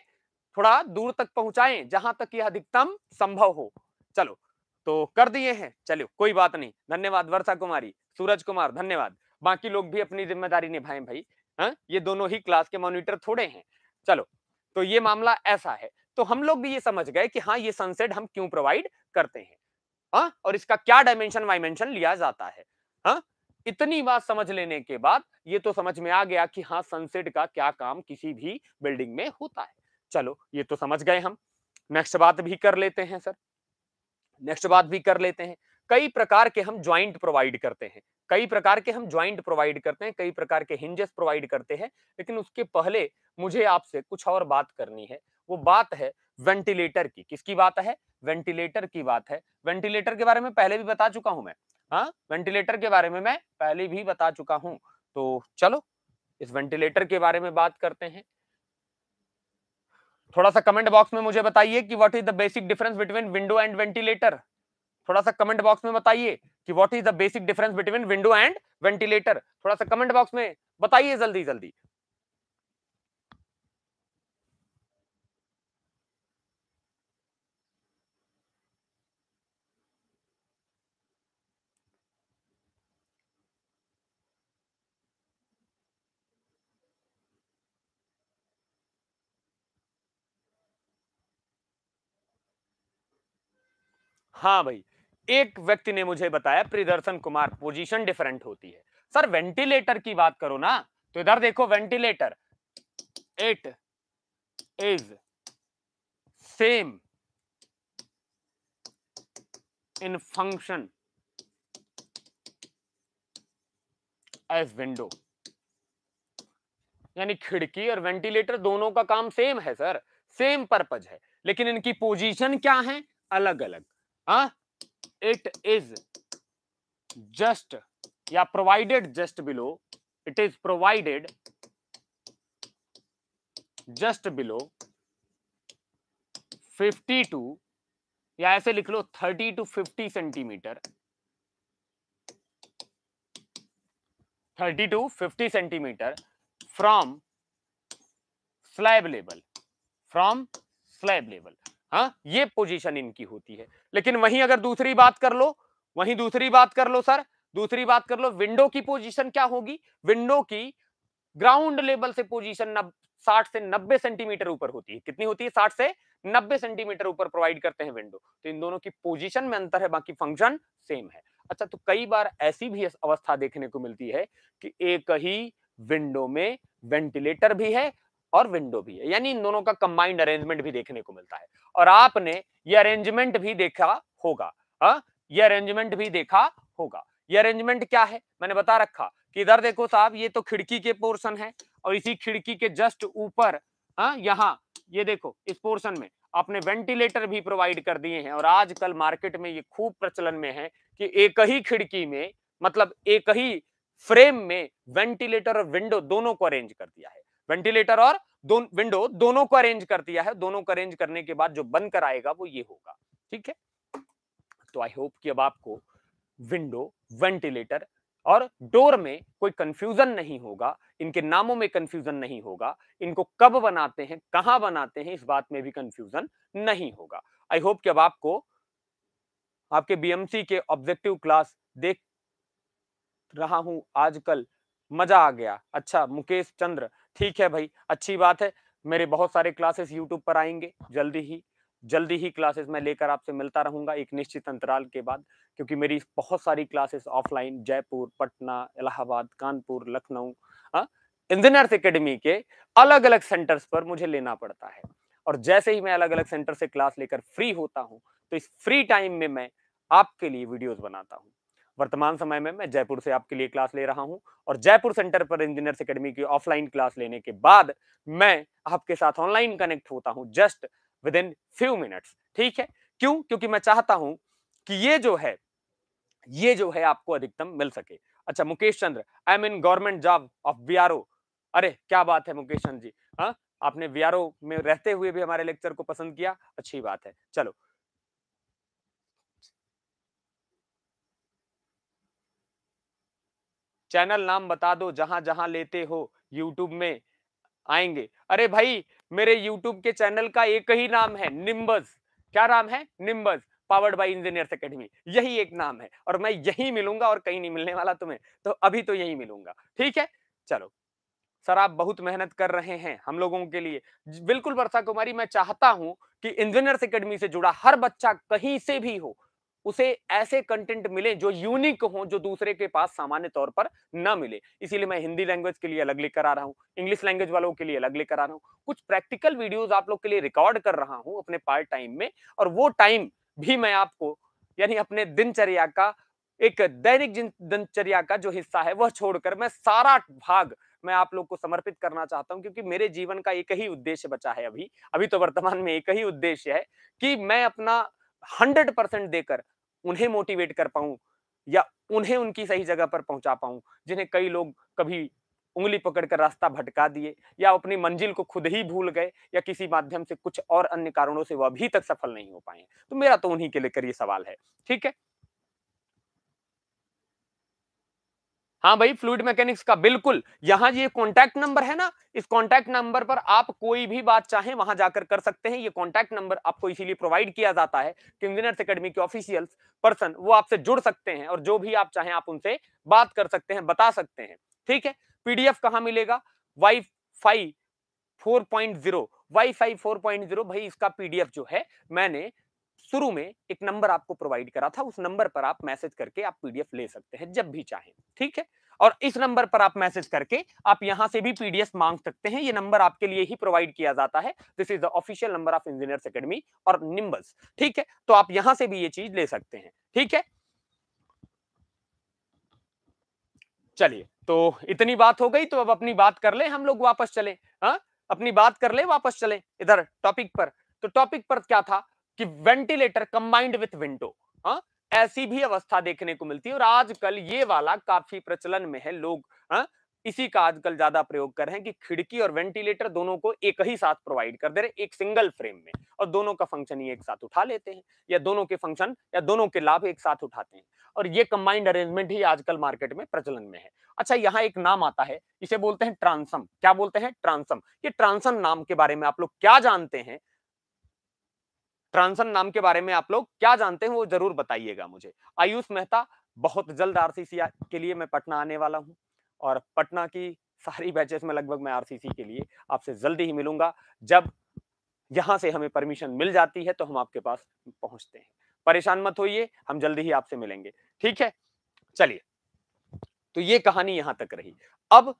थोड़ा दूर तक पहुंचाएं जहां तक यह अधिकतम संभव हो चलो तो कर दिए हैं चलो कोई बात नहीं धन्यवाद वर्षा कुमारी सूरज कुमार धन्यवाद बाकी लोग भी अपनी जिम्मेदारी निभाएं भाई हा? ये दोनों ही क्लास के मॉनिटर थोड़े हैं चलो तो ये मामला ऐसा है तो हम लोग भी ये समझ गए कि हाँ ये सनसेट हम क्यों प्रोवाइड करते हैं हाँ और इसका क्या डायमेंशन वाइमेंशन लिया जाता है हा? इतनी बात समझ लेने के बाद ये तो समझ में आ गया कि हाँ सनसेट का क्या काम किसी भी बिल्डिंग में होता है चलो ये तो समझ गए हम नेक्स्ट बात भी कर लेते हैं सर नेक्स्ट बात भी कर लेते हैं कई प्रकार के हम ज्वाइंट प्रोवाइड करते हैं कई प्रकार के हम ज्वाइंट प्रोवाइड करते हैं कई प्रकार के हिंजेस प्रोवाइड करते हैं लेकिन उसके पहले मुझे आपसे कुछ और बात करनी है वो बात है वेंटिलेटर की किसकी बात है वेंटिलेटर की बात है वेंटिलेटर के बारे में पहले भी बता चुका हूं मैं हाँ वेंटिलेटर के बारे में मैं पहले भी बता चुका हूं तो चलो इस वेंटिलेटर के बारे में बात करते हैं थोड़ा सा कमेंट बॉक्स में मुझे बताइए कि what is the basic difference between window and ventilator थोड़ा सा कमेंट बॉक्स में बताइए कि what is the basic difference between window and ventilator थोड़ा सा कमेंट बॉक्स में बताइए जल्दी जल्दी हाँ भाई एक व्यक्ति ने मुझे बताया प्रियदर्शन कुमार पोजीशन डिफरेंट होती है सर वेंटिलेटर की बात करो ना तो इधर देखो ventilator it is same in function as window यानी खिड़की और वेंटिलेटर दोनों का काम सेम है सर सेम पर्पज है लेकिन इनकी पोजीशन क्या है अलग अलग हाँ इट इज जस्ट या provided just below it is provided just below 52 या ऐसे लिख लो 30 to 50 centimetre to 50 centimetre from slab level from slab level हाँ ये पोजीशन इनकी होती है लेकिन वहीं अगर दूसरी बात कर लो वहीं दूसरी बात कर लो सर दूसरी बात कर लो विंडो की पोजीशन क्या होगी विंडो की ग्राउंड लेवल से पोजीशन नब 60 से 90 सेंटीमीटर ऊपर होती है कितनी होती है 60 से 90 सेंटीमीटर ऊपर प्रोवाइड करते हैं विंडो तो इन दोनों की पोजीशन में अंतर है बाकी फंक्शन सेम है अच्छा तो कई बार ऐसी भी अवस्था देखने को मिलती है कि एक ही विंडो में वेंटिलेटर भी है और विंडो भी है यानी इन दोनों का कंबाइंड अरेंजमेंट भी देखने को मिलता है और आपने ये अरेंजमेंट भी देखा होगा आ? हाँ? ये अरेंजमेंट भी देखा होगा ये अरेंजमेंट क्या है मैंने बता रखा कि इधर देखो साहब ये तो खिड़की के पोर्शन है और इसी खिड़की के जस्ट ऊपर हाँ, यहाँ ये देखो इस पोर्शन में आपने वेंटिलेटर भी प्रोवाइड कर दिए हैं और आजकल मार्केट में ये खूब प्रचलन में है कि एक ही खिड़की में मतलब एक ही फ्रेम में वेंटिलेटर और विंडो दोनों को अरेंज कर दिया है वेंटिलेटर और दो विंडो दोनों को अरेंज कर दिया है दोनों को अरेंज करने के बाद जो बंद कर आएगा वो ये होगा ठीक है तो आई होप कि अब आपको विंडो वेंटिलेटर और डोर में कोई कंफ्यूजन नहीं होगा इनके नामों में कंफ्यूजन नहीं होगा इनको कब बनाते हैं कहां बनाते हैं इस बात में भी कंफ्यूजन नहीं होगा आई होप कि अब आपको आपके बीएमसी के ऑब्जेक्टिव क्लास देख रहा हूं आजकल मजा आ गया अच्छा मुकेश चंद्र ठीक है भाई अच्छी बात है मेरे बहुत सारे क्लासेस यूट्यूब पर आएंगे जल्दी ही जल्दी ही क्लासेस मैं लेकर आपसे मिलता रहूंगा एक निश्चित अंतराल के बाद क्योंकि मेरी बहुत सारी क्लासेस ऑफलाइन जयपुर पटना इलाहाबाद कानपुर लखनऊ हाँ, इंजीनियर्स एकेडमी के अलग अलग सेंटर्स पर मुझे लेना पड़ता है और जैसे ही मैं अलग अलग सेंटर से क्लास लेकर फ्री होता हूँ तो इस फ्री टाइम में मैं आपके लिए वीडियोज बनाता हूँ वर्तमान समय में मैं जयपुर से आपके लिए क्लास ले रहा हूं और जयपुर सेंटर पर इंजीनियर्स अकेडमी की ऑफलाइन क्लास लेने के बाद मैं आपके साथ ऑनलाइन कनेक्ट होता हूं just within few minutes ठीक है क्यों क्योंकि मैं चाहता हूं कि ये जो है ये जो है आपको अधिकतम मिल सके अच्छा Mukesh Chandra I mean government job of be अरे क्या बात है मुकेश चंद्र जी हा? आपने बी में रहते हुए भी हमारे लेक्चर को पसंद किया अच्छी बात है चलो चैनल नाम बता दो जहां जहां लेते हो यूट्यूब में आएंगे अरे भाई मेरे यूट्यूब के चैनल का एक ही नाम है निम्बस क्या नाम है Nimbus powered by engineers academy यही एक नाम है और मैं यही मिलूंगा और कहीं नहीं मिलने वाला तुम्हें तो अभी तो यही मिलूंगा ठीक है चलो सर आप बहुत मेहनत कर रहे हैं हम लोगों के लिए बिल्कुल वर्षा कुमारी मैं चाहता हूं कि इंजीनियर्स एकेडमी से जुड़ा हर बच्चा कहीं से भी हो उसे ऐसे कंटेंट मिले जो यूनिक हो जो दूसरे के पास सामान्य तौर पर ना मिले इसीलिए मैं हिंदी लैंग्वेज के लिए अलग लेकर आ रहा हूँ इंग्लिश लैंग्वेज वालों के लिए अलग लेकर आ रहा हूँ कुछ प्रैक्टिकल वीडियोज आप लोग के लिए रिकॉर्ड कर रहा हूँ अपने पार्ट टाइम में और वो टाइम भी मैं आपको यानी अपने दिनचर्या का एक दैनिक दिनचर्या का जो हिस्सा है वह छोड़कर मैं सारा भाग मैं आप लोग को समर्पित करना चाहता हूं क्योंकि मेरे जीवन का एक ही उद्देश्य बचा है अभी अभी तो वर्तमान में एक ही उद्देश्य है कि मैं अपना हंड्रेड परसेंट देकर उन्हें मोटिवेट कर पाऊं या उन्हें उनकी सही जगह पर पहुंचा पाऊं जिन्हें कई लोग कभी उंगली पकड़कर रास्ता भटका दिए या अपनी मंजिल को खुद ही भूल गए या किसी माध्यम से कुछ और अन्य कारणों से वह अभी तक सफल नहीं हो पाए तो मेरा तो उन्हीं के लेकर ये सवाल है ठीक है हाँ भाई फ्लूड मैकेनिक्स का बिल्कुल यहाँ ये कॉन्टैक्ट नंबर है ना इस कॉन्टैक्ट नंबर पर आप कोई भी बात चाहे वहां जाकर कर सकते हैं ये कॉन्टैक्ट नंबर आपको इसीलिए प्रोवाइड किया जाता है कि इंजीनियर्स अकेडमी के ऑफिशियल पर्सन वो आपसे जुड़ सकते हैं और जो भी आप चाहे आप उनसे बात कर सकते हैं बता सकते हैं ठीक है पीडीएफ कहाँ मिलेगा wifi four point zero wifi four point zero भाई इसका पीडीएफ जो है मैंने शुरू में एक नंबर आपको प्रोवाइड करा था उस नंबर पर आप मैसेज करके आप पीडीएफ ले सकते हैं जब भी चाहें ठीक है और इस नंबर पर आप मैसेज करके आप यहां से भी पीडीएफ मांग सकते हैं ये नंबर आपके लिए ही प्रोवाइड किया जाता है this is the official number of engineer academy और निम्बस ठीक है तो आप यहां से भी ये चीज ले सकते हैं ठीक है चलिए तो इतनी बात हो गई तो अब अपनी बात कर ले हम लोग वापस चले हाँ अपनी बात कर ले वापस चले इधर टॉपिक पर तो टॉपिक पर क्या था कि वेंटिलेटर कंबाइंड विथ विंडो हाँ ऐसी भी अवस्था देखने को मिलती है और आजकल ये वाला काफी प्रचलन में है लोग हाँ इसी का आजकल ज्यादा प्रयोग कर रहे हैं कि खिड़की और वेंटिलेटर दोनों को एक ही साथ प्रोवाइड कर दे रहे एक सिंगल फ्रेम में और दोनों का फंक्शन ही एक साथ उठा लेते हैं या दोनों के फंक्शन या दोनों के लाभ एक साथ उठाते हैं और ये कंबाइंड अरेंजमेंट ही आजकल मार्केट में प्रचलन में है अच्छा यहाँ एक नाम आता है इसे बोलते हैं ट्रांसम क्या बोलते हैं ट्रांसम ये ट्रांसम नाम के बारे में आप लोग क्या जानते हैं ट्रांसन नाम के बारे में आप लोग क्या जानते हैं वो जरूर बताइएगा मुझे आयुष मेहता बहुत जल्द आरसीसी के लिए मैं पटना आने वाला हूँ और पटना की सारी बैचेस में लगभग मैं आरसीसी के लिए आपसे जल्दी ही मिलूंगा जब यहाँ से हमें परमिशन मिल जाती है तो हम आपके पास पहुंचते हैं परेशान मत होइए हम जल्दी ही आपसे मिलेंगे ठीक है चलिए तो ये कहानी यहाँ तक रही अब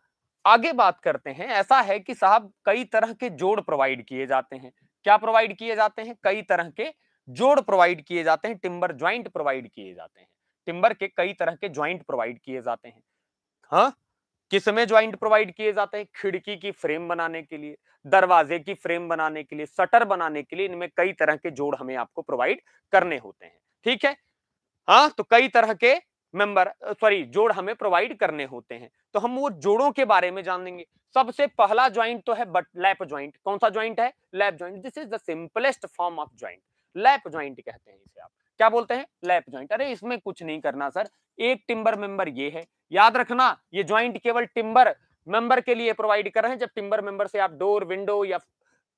आगे बात करते हैं ऐसा है कि साहब कई तरह के जोड़ प्रोवाइड किए जाते हैं क्या प्रोवाइड किए जाते हैं कई तरह के जोड़ प्रोवाइड किए जाते हैं टिम्बर ज्वाइंट प्रोवाइड किए जाते हैं टिम्बर के कई तरह के ज्वाइंट प्रोवाइड किए जाते हैं हाँ किसमें ज्वाइंट प्रोवाइड किए जाते हैं खिड़की की फ्रेम बनाने के लिए दरवाजे की फ्रेम बनाने के लिए सटर बनाने के लिए इनमें कई तरह के जोड़ हमें आपको प्रोवाइड करने होते हैं ठीक है हाँ तो कई तरह के मेंबर सॉरी जोड़ हमें प्रोवाइड करने होते हैं तो हम वो जोड़ों के बारे में जान लेंगे सबसे पहला ज्वाइंट तो है बट लैप ज्वाइंट कौन सा ज्वाइंट है lap joint this is the simplest form of joint lap joint कहते हैं इसे आप क्या बोलते हैं लैप ज्वाइंट अरे इसमें कुछ नहीं करना सर एक टिम्बर मेंबर ये है याद रखना ये ज्वाइंट केवल टिम्बर मेंबर के लिए प्रोवाइड कर रहे हैं जब टिम्बर मेंबर से आप डोर विंडो या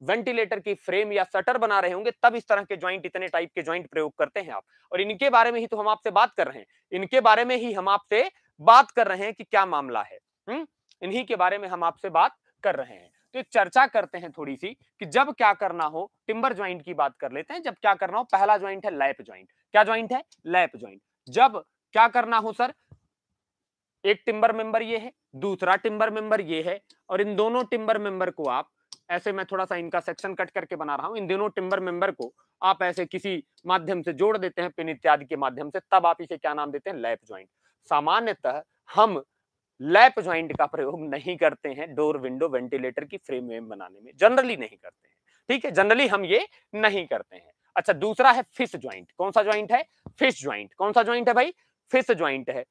वेंटिलेटर की फ्रेम या शटर बना रहे होंगे तब इस तरह के ज्वाइंट इतने टाइप के ज्वाइंट प्रयोग करते हैं आप और इनके बारे में ही तो हम आपसे बात कर रहे हैं इनके बारे में ही हम आपसे बात कर रहे हैं कि क्या मामला है हम्म? इन्हीं के बारे में हम आपसे बात कर रहे हैं तो एक चर्चा करते हैं थोड़ी सी कि जब क्या करना हो टिम्बर ज्वाइंट की बात कर लेते हैं जब क्या करना हो पहला ज्वाइंट है लैप ज्वाइंट क्या ज्वाइंट है लैप ज्वाइंट जब क्या करना हो सर एक टिम्बर मेंबर ये है दूसरा टिम्बर मेंबर ये है और इन दोनों टिम्बर मेंबर को आप ऐसे मैं थोड़ा सा इनका सेक्शन कट करके बना रहा हूँ इन दोनों टिम्बर मेंबर को आप ऐसे किसी माध्यम से जोड़ देते हैं पिन इत्यादि के माध्यम से तब आप इसे क्या नाम देते हैं लैप ज्वाइंट सामान्यतः हम लैप ज्वाइंट का प्रयोग नहीं करते हैं डोर विंडो वेंटिलेटर की फ्रेम वेम बनाने में जनरली नहीं करते हैं ठीक है जनरली हम ये नहीं करते हैं अच्छा दूसरा है फिश ज्वाइंट कौन सा ज्वाइंट है फिश ज्वाइंट कौन सा ज्वाइंट है भाई फिश ज्वाइंट है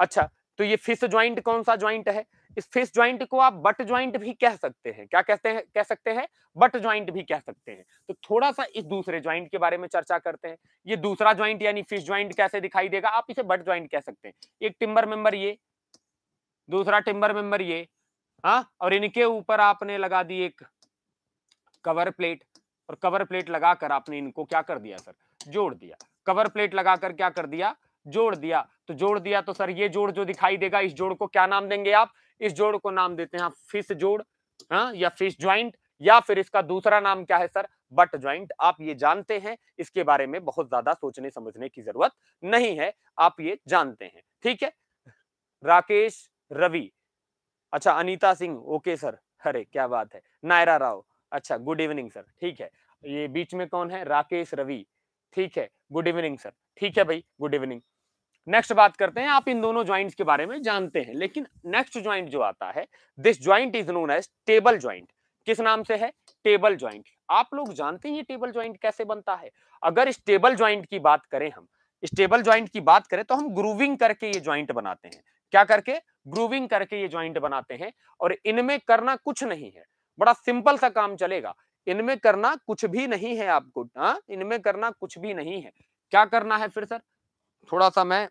अच्छा तो ये फिश ज्वाइंट कौन सा ज्वाइंट है इस फेस ज्वाइंट को आप बट ज्वाइंट भी कह सकते हैं क्या कहते हैं कह सकते हैं बट ज्वाइंट भी कह सकते हैं तो थोड़ा सा इस दूसरे ज्वाइंट के बारे में चर्चा करते हैं ये दूसरा ज्वाइंट यानी फिश ज्वाइंट कैसे दिखाई देगा आप इसे बट ज्वाइंट कह सकते हैं एक टिम्बर मेंबर ये दूसरा टिम्बर मेंबर ये हाँ और इनके ऊपर आपने लगा दी एक कवर प्लेट और कवर प्लेट लगाकर आपने इनको क्या कर दिया सर जोड़ दिया कवर प्लेट लगाकर क्या कर दिया जोड़ दिया तो जोड़ दिया तो सर ये जोड़ जो दिखाई देगा इस जोड़ को क्या नाम देंगे आप इस जोड़ को नाम देते हैं फिश जोड़ हा? या फिश ज्वाइंट या फिर इसका दूसरा नाम क्या है सर बट ज्वाइंट आप ये जानते हैं इसके बारे में बहुत ज्यादा सोचने समझने की जरूरत नहीं है आप ये जानते हैं ठीक है राकेश रवि अच्छा अनीता सिंह ओके सर अरे क्या बात है नायरा राव अच्छा गुड इवनिंग सर ठीक है ये बीच में कौन है राकेश रवि ठीक है गुड इवनिंग सर ठीक है भाई गुड इवनिंग नेक्स्ट बात करते हैं आप इन दोनों ज्वाइंट्स के बारे में जानते हैं लेकिन नेक्स्ट ज्वाइंट जो आता है this joint is known as table joint किस नाम से है टेबल ज्वाइंट आप लोग जानते हैं ये टेबल ज्वाइंट कैसे बनता है अगर इस टेबल ज्वाइंट की बात करें हम इस टेबल ज्वाइंट की बात करें तो हम ग्रूविंग करके ये ज्वाइंट बनाते हैं क्या करके ग्रूविंग करके ये ज्वाइंट बनाते हैं और इनमें करना कुछ नहीं है बड़ा सिंपल सा काम चलेगा इनमें करना कुछ भी नहीं है आपको हाँ? इनमें करना कुछ भी नहीं है क्या करना है फिर सर थोड़ा सा मैं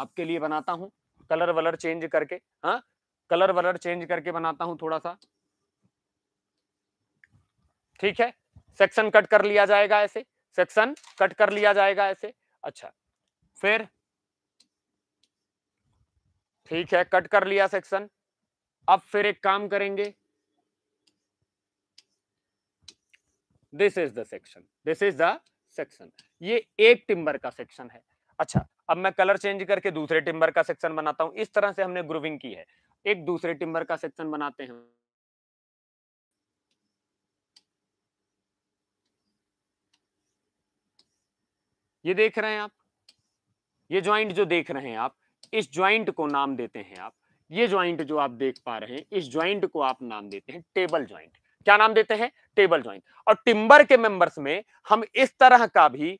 आपके लिए बनाता हूं कलर वलर चेंज करके हाँ कलर वलर चेंज करके बनाता हूं थोड़ा सा ठीक है सेक्शन कट कर लिया जाएगा ऐसे सेक्शन कट कर लिया जाएगा ऐसे अच्छा फिर ठीक है कट कर लिया सेक्शन अब फिर एक काम करेंगे this is the section this is the section ये एक टिम्बर का सेक्शन है अच्छा अब मैं कलर चेंज करके दूसरे टिम्बर का सेक्शन बनाता हूँ इस तरह से हमने ग्रुविंग की है एक दूसरे टिम्बर का सेक्शन बनाते हैं ये देख रहे हैं आप ये ज्वाइंट जो देख रहे हैं आप इस ज्वाइंट को नाम देते हैं आप ये ज्वाइंट जो आप देख पा रहे हैं इस ज्वाइंट को आप नाम देते हैं टेबल ज्वाइंट क्या नाम देते हैं टेबल ज्वाइंट और टिम्बर के मेंबर्स में हम इस तरह का भी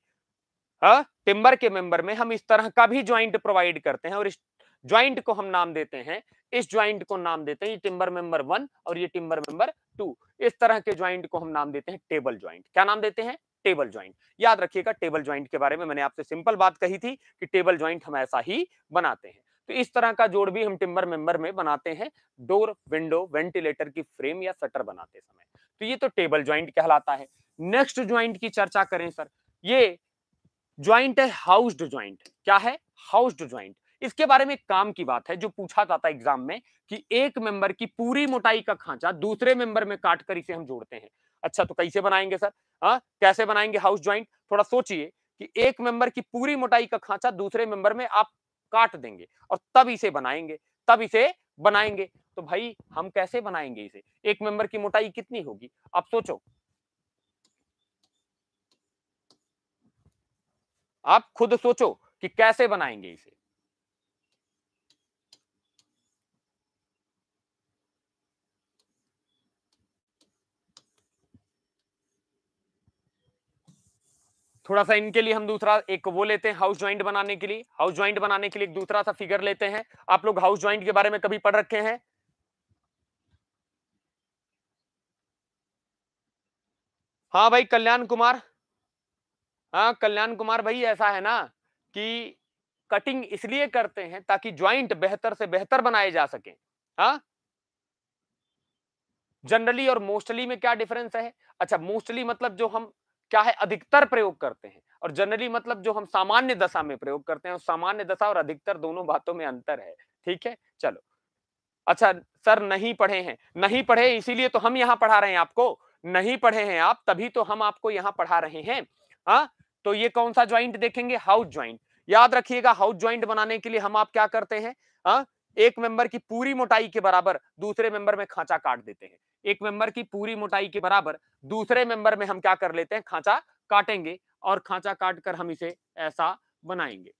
आ, हाँ? टिम्बर के मेंबर में हम इस तरह का भी ज्वाइंट प्रोवाइड करते हैं और इस ज्वाइंट को हम नाम देते हैं इस ज्वाइंट को नाम देते हैं ये टिम्बर मेंबर वन और ये टिम्बर मेंबर टू इस तरह के ज्वाइंट को हम नाम देते हैं टेबल ज्वाइंट क्या नाम देते हैं टेबल ज्वाइंट याद रखिएगा टेबल ज्वाइंट के बारे में मैंने आपसे सिंपल बात कही थी कि टेबल ज्वाइंट हम ऐसा ही बनाते हैं तो इस तरह का जोड़ भी हम टिम्बर मेंबर में बनाते हैं डोर विंडो वेंटिलेटर की फ्रेम या शटर बनाते समय तो ये तो टेबल ज्वाइंट कहलाता है नेक्स्ट ज्वाइंट की चर्चा करें सर ये ज्वाइंट है हाउस्ड ज्वाइंट क्या है हाउस्ड ज्वाइंट इसके बारे में काम की बात है जो पूछा जाता है एग्जाम में कि एक मेंबर की पूरी मोटाई का खांचा दूसरे मेंबर में काट कर इसे हम जोड़ते हैं अच्छा तो कैसे बनाएंगे सर आ, हाँ, कैसे बनाएंगे हाउस ज्वाइंट थोड़ा सोचिए कि एक मेंबर की पूरी मोटाई का खांचा दूसरे मेंबर में आप काट देंगे और तब इसे बनाएंगे तब इसे बनाएंगे तो भाई हम कैसे बनाएंगे इसे एक मेंबर की मोटाई कितनी होगी आप सोचो आप खुद सोचो कि कैसे बनाएंगे इसे थोड़ा सा इनके लिए हम दूसरा एक वो लेते हैं हाउस ज्वाइंट बनाने के लिए हाउस ज्वाइंट बनाने के लिए एक दूसरा सा फिगर लेते हैं आप लोग हाउस ज्वाइंट के बारे में कभी पढ़ रखे हैं हाँ भाई कल्याण कुमार हाँ कल्याण कुमार भाई ऐसा है ना कि कटिंग इसलिए करते हैं ताकि ज्वाइंट बेहतर से बेहतर बनाए जा सके हाँ जनरली और मोस्टली में क्या डिफरेंस है अच्छा मोस्टली मतलब जो हम क्या है अधिकतर प्रयोग करते हैं और जनरली मतलब जो हम सामान्य दशा में प्रयोग करते हैं सामान्य दशा और अधिकतर दोनों बातों में अंतर है ठीक है चलो अच्छा सर नहीं पढ़े हैं नहीं पढ़े इसीलिए तो हम यहाँ पढ़ा रहे हैं आपको नहीं पढ़े हैं आप तभी तो हम आपको यहाँ पढ़ा रहे हैं हाँ तो ये कौन सा ज्वाइंट देखेंगे हाउस ज्वाइंट याद रखिएगा हाउस ज्वाइंट बनाने के लिए हम आप क्या करते हैं हाँ? एक मेंबर की पूरी मोटाई के बराबर दूसरे मेंबर में खांचा काट देते हैं एक मेंबर की पूरी मोटाई के बराबर दूसरे मेंबर में हम क्या कर लेते हैं खांचा काटेंगे और खांचा काट कर हम इसे ऐसा बनाएंगे